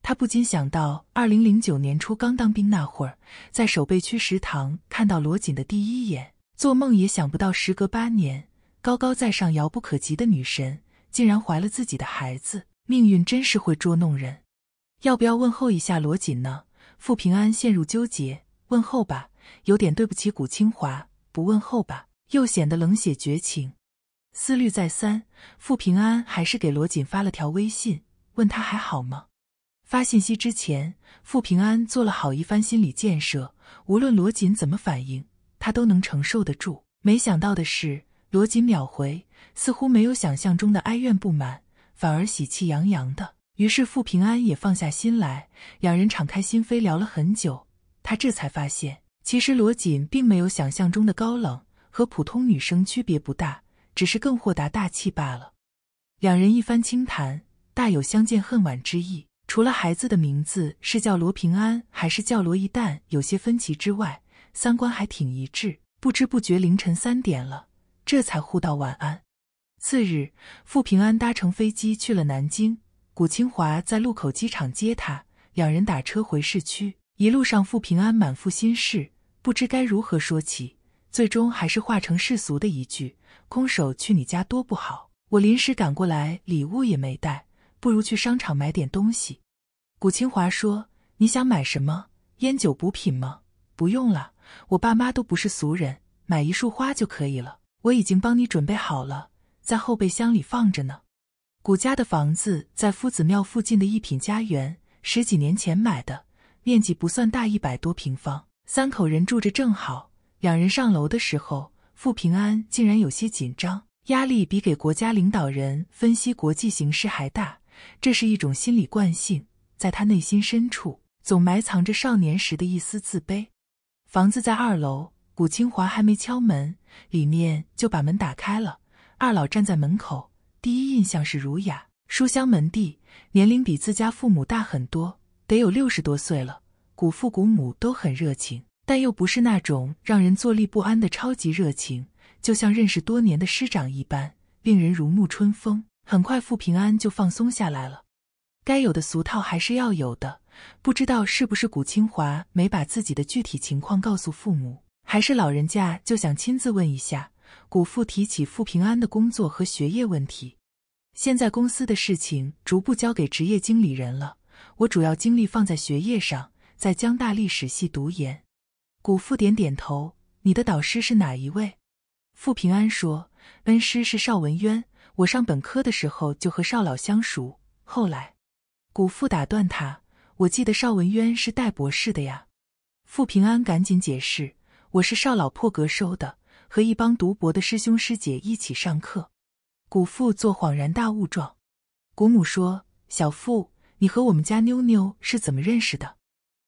他不禁想到，二零零九年初刚当兵那会儿，在守备区食堂看到罗锦的第一眼，做梦也想不到，时隔八年，高高在上、遥不可及的女神，竟然怀了自己的孩子。命运真是会捉弄人。要不要问候一下罗锦呢？傅平安陷入纠结。问候吧，有点对不起古清华；不问候吧，又显得冷血绝情。思虑再三，傅平安还是给罗锦发了条微信，问他还好吗？发信息之前，傅平安做了好一番心理建设，无论罗锦怎么反应，他都能承受得住。没想到的是，罗锦秒回，似乎没有想象中的哀怨不满，反而喜气洋洋的。于是傅平安也放下心来，两人敞开心扉聊了很久。他这才发现，其实罗锦并没有想象中的高冷，和普通女生区别不大，只是更豁达大气罢了。两人一番倾谈，大有相见恨晚之意。除了孩子的名字是叫罗平安还是叫罗一蛋有些分歧之外，三观还挺一致。不知不觉凌晨三点了，这才互道晚安。次日，傅平安搭乘飞机去了南京。古清华在路口机场接他，两人打车回市区。一路上，傅平安满腹心事，不知该如何说起，最终还是化成世俗的一句：“空手去你家多不好，我临时赶过来，礼物也没带，不如去商场买点东西。”古清华说：“你想买什么？烟酒补品吗？不用了，我爸妈都不是俗人，买一束花就可以了。我已经帮你准备好了，在后备箱里放着呢。”古家的房子在夫子庙附近的一品家园，十几年前买的，面积不算大，一百多平方，三口人住着正好。两人上楼的时候，傅平安竟然有些紧张，压力比给国家领导人分析国际形势还大，这是一种心理惯性，在他内心深处总埋藏着少年时的一丝自卑。房子在二楼，古清华还没敲门，里面就把门打开了，二老站在门口。第一印象是儒雅，书香门第，年龄比自家父母大很多，得有六十多岁了。古父古母都很热情，但又不是那种让人坐立不安的超级热情，就像认识多年的师长一般，令人如沐春风。很快，傅平安就放松下来了。该有的俗套还是要有的。不知道是不是古清华没把自己的具体情况告诉父母，还是老人家就想亲自问一下。谷父提起傅平安的工作和学业问题，现在公司的事情逐步交给职业经理人了，我主要精力放在学业上，在江大历史系读研。谷父点点头，你的导师是哪一位？傅平安说：“恩师是邵文渊，我上本科的时候就和邵老相熟。后来，谷父打断他，我记得邵文渊是带博士的呀。”傅平安赶紧解释：“我是邵老破格收的。”和一帮读博的师兄师姐一起上课，古父做恍然大悟状，古母说：“小傅，你和我们家妞妞是怎么认识的？”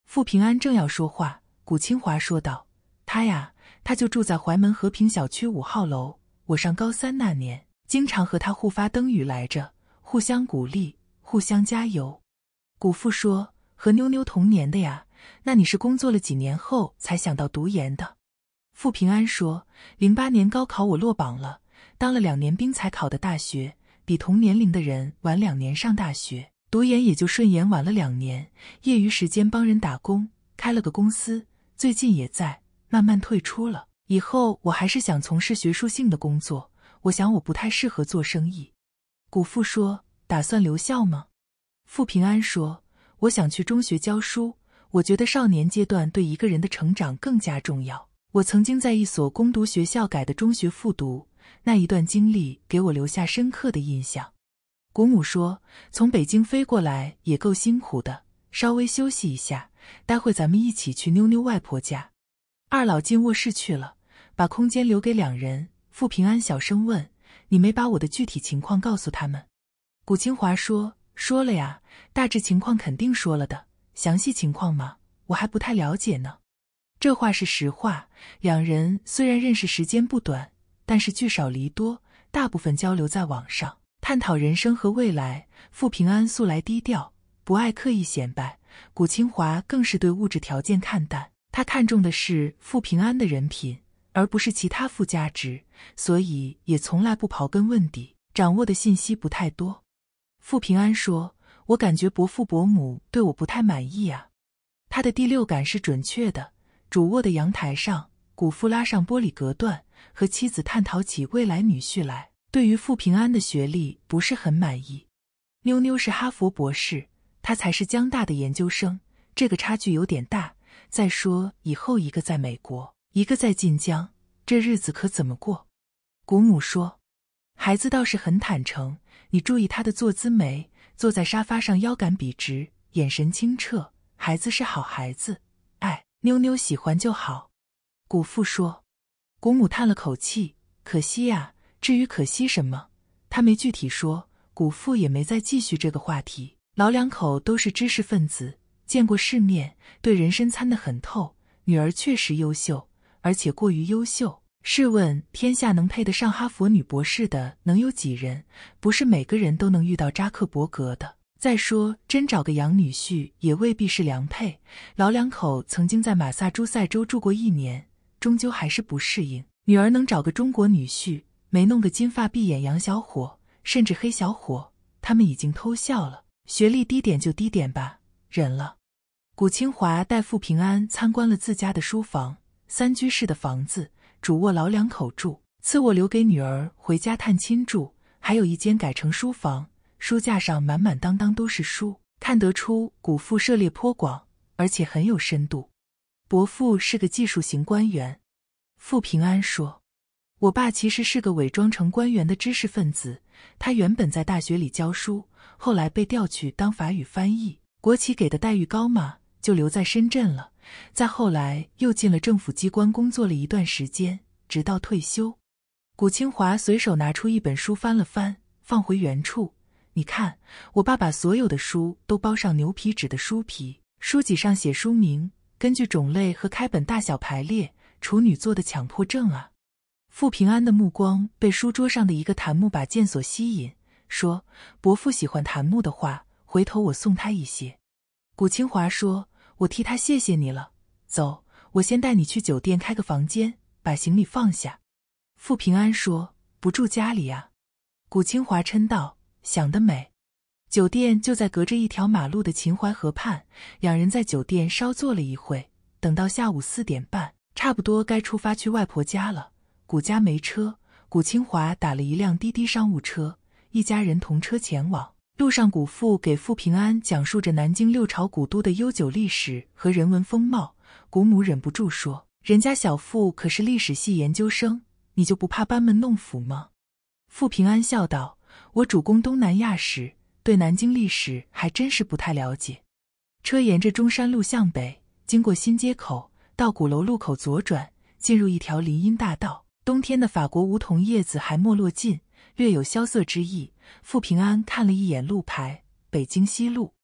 傅平安正要说话，古清华说道：“他呀，他就住在怀门和平小区五号楼。我上高三那年，经常和他互发灯语来着，互相鼓励，互相加油。”古父说：“和妞妞同年的呀？那你是工作了几年后才想到读研的？”傅平安说：“零八年高考我落榜了，当了两年兵才考的大学，比同年龄的人晚两年上大学，读研也就顺延晚了两年。业余时间帮人打工，开了个公司，最近也在慢慢退出了。以后我还是想从事学术性的工作，我想我不太适合做生意。”古父说：“打算留校吗？”傅平安说：“我想去中学教书，我觉得少年阶段对一个人的成长更加重要。”我曾经在一所攻读学校改的中学复读，那一段经历给我留下深刻的印象。谷母说：“从北京飞过来也够辛苦的，稍微休息一下，待会咱们一起去妞妞外婆家。”二老进卧室去了，把空间留给两人。傅平安小声问：“你没把我的具体情况告诉他们？”古清华说：“说了呀，大致情况肯定说了的，详细情况嘛，我还不太了解呢。”这话是实话。两人虽然认识时间不短，但是聚少离多，大部分交流在网上，探讨人生和未来。傅平安素来低调，不爱刻意显摆；古清华更是对物质条件看淡，他看重的是傅平安的人品，而不是其他附加值，所以也从来不刨根问底，掌握的信息不太多。傅平安说：“我感觉伯父伯母对我不太满意啊。”他的第六感是准确的。主卧的阳台上，古父拉上玻璃隔断，和妻子探讨起未来女婿来。对于傅平安的学历不是很满意。妞妞是哈佛博士，他才是江大的研究生，这个差距有点大。再说以后一个在美国，一个在晋江，这日子可怎么过？古母说：“孩子倒是很坦诚，你注意他的坐姿没？坐在沙发上腰杆笔直，眼神清澈，孩子是好孩子。”妞妞喜欢就好，古父说，古母叹了口气，可惜呀。至于可惜什么，他没具体说，古父也没再继续这个话题。老两口都是知识分子，见过世面，对人生参得很透。女儿确实优秀，而且过于优秀。试问，天下能配得上哈佛女博士的，能有几人？不是每个人都能遇到扎克伯格的。再说，真找个洋女婿也未必是良配。老两口曾经在马萨诸塞州住过一年，终究还是不适应。女儿能找个中国女婿，没弄个金发碧眼洋小伙，甚至黑小伙，他们已经偷笑了。学历低点就低点吧，忍了。古清华带傅平安参观了自家的书房，三居室的房子，主卧老两口住，次卧留给女儿回家探亲住，还有一间改成书房。书架上满满当当都是书，看得出古父涉猎颇广，而且很有深度。伯父是个技术型官员，傅平安说：“我爸其实是个伪装成官员的知识分子。他原本在大学里教书，后来被调去当法语翻译。国企给的待遇高嘛，就留在深圳了。再后来又进了政府机关工作了一段时间，直到退休。”古清华随手拿出一本书翻了翻，放回原处。你看，我爸把所有的书都包上牛皮纸的书皮，书籍上写书名，根据种类和开本大小排列。处女座的强迫症啊！傅平安的目光被书桌上的一个檀木把剑所吸引，说：“伯父喜欢檀木的话，回头我送他一些。”古清华说：“我替他谢谢你了。走，我先带你去酒店开个房间，把行李放下。”傅平安说：“不住家里啊？”古清华嗔道。想得美，酒店就在隔着一条马路的秦淮河畔。两人在酒店稍坐了一会，等到下午四点半，差不多该出发去外婆家了。古家没车，古清华打了一辆滴滴商务车，一家人同车前往。路上，古父给傅平安讲述着南京六朝古都的悠久历史和人文风貌。古母忍不住说：“人家小傅可是历史系研究生，你就不怕班门弄斧吗？”傅平安笑道。我主攻东南亚史，对南京历史还真是不太了解。车沿着中山路向北，经过新街口，到鼓楼路口左转，进入一条林荫大道。冬天的法国梧桐叶子还没落尽，略有萧瑟之意。傅平安看了一眼路牌，北京西路。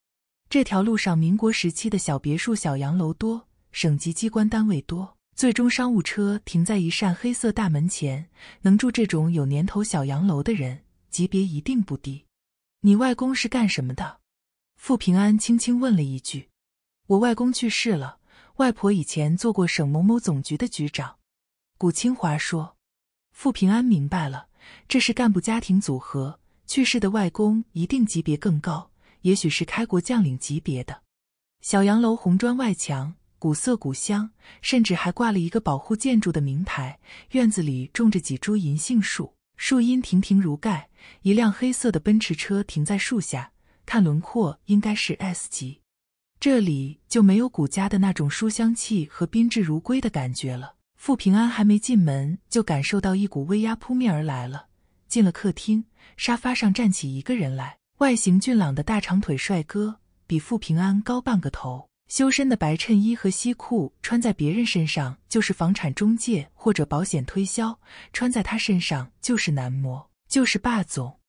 这条路上，民国时期的小别墅、小洋楼多，省级机关单位多。最终，商务车停在一扇黑色大门前。能住这种有年头小洋楼的人。级别一定不低，你外公是干什么的？傅平安轻轻问了一句。我外公去世了，外婆以前做过省某某总局的局长。古清华说。傅平安明白了，这是干部家庭组合，去世的外公一定级别更高，也许是开国将领级别的。小洋楼红砖外墙，古色古香，甚至还挂了一个保护建筑的名牌。院子里种着几株银杏树。树荫亭亭如盖，一辆黑色的奔驰车停在树下，看轮廓应该是 S 级。这里就没有古家的那种书香气和宾至如归的感觉了。傅平安还没进门，就感受到一股威压扑面而来了。进了客厅，沙发上站起一个人来，外形俊朗的大长腿帅哥，比傅平安高半个头。修身的白衬衣和西裤穿在别人身上就是房产中介或者保险推销，穿在他身上就是男模，就是霸总。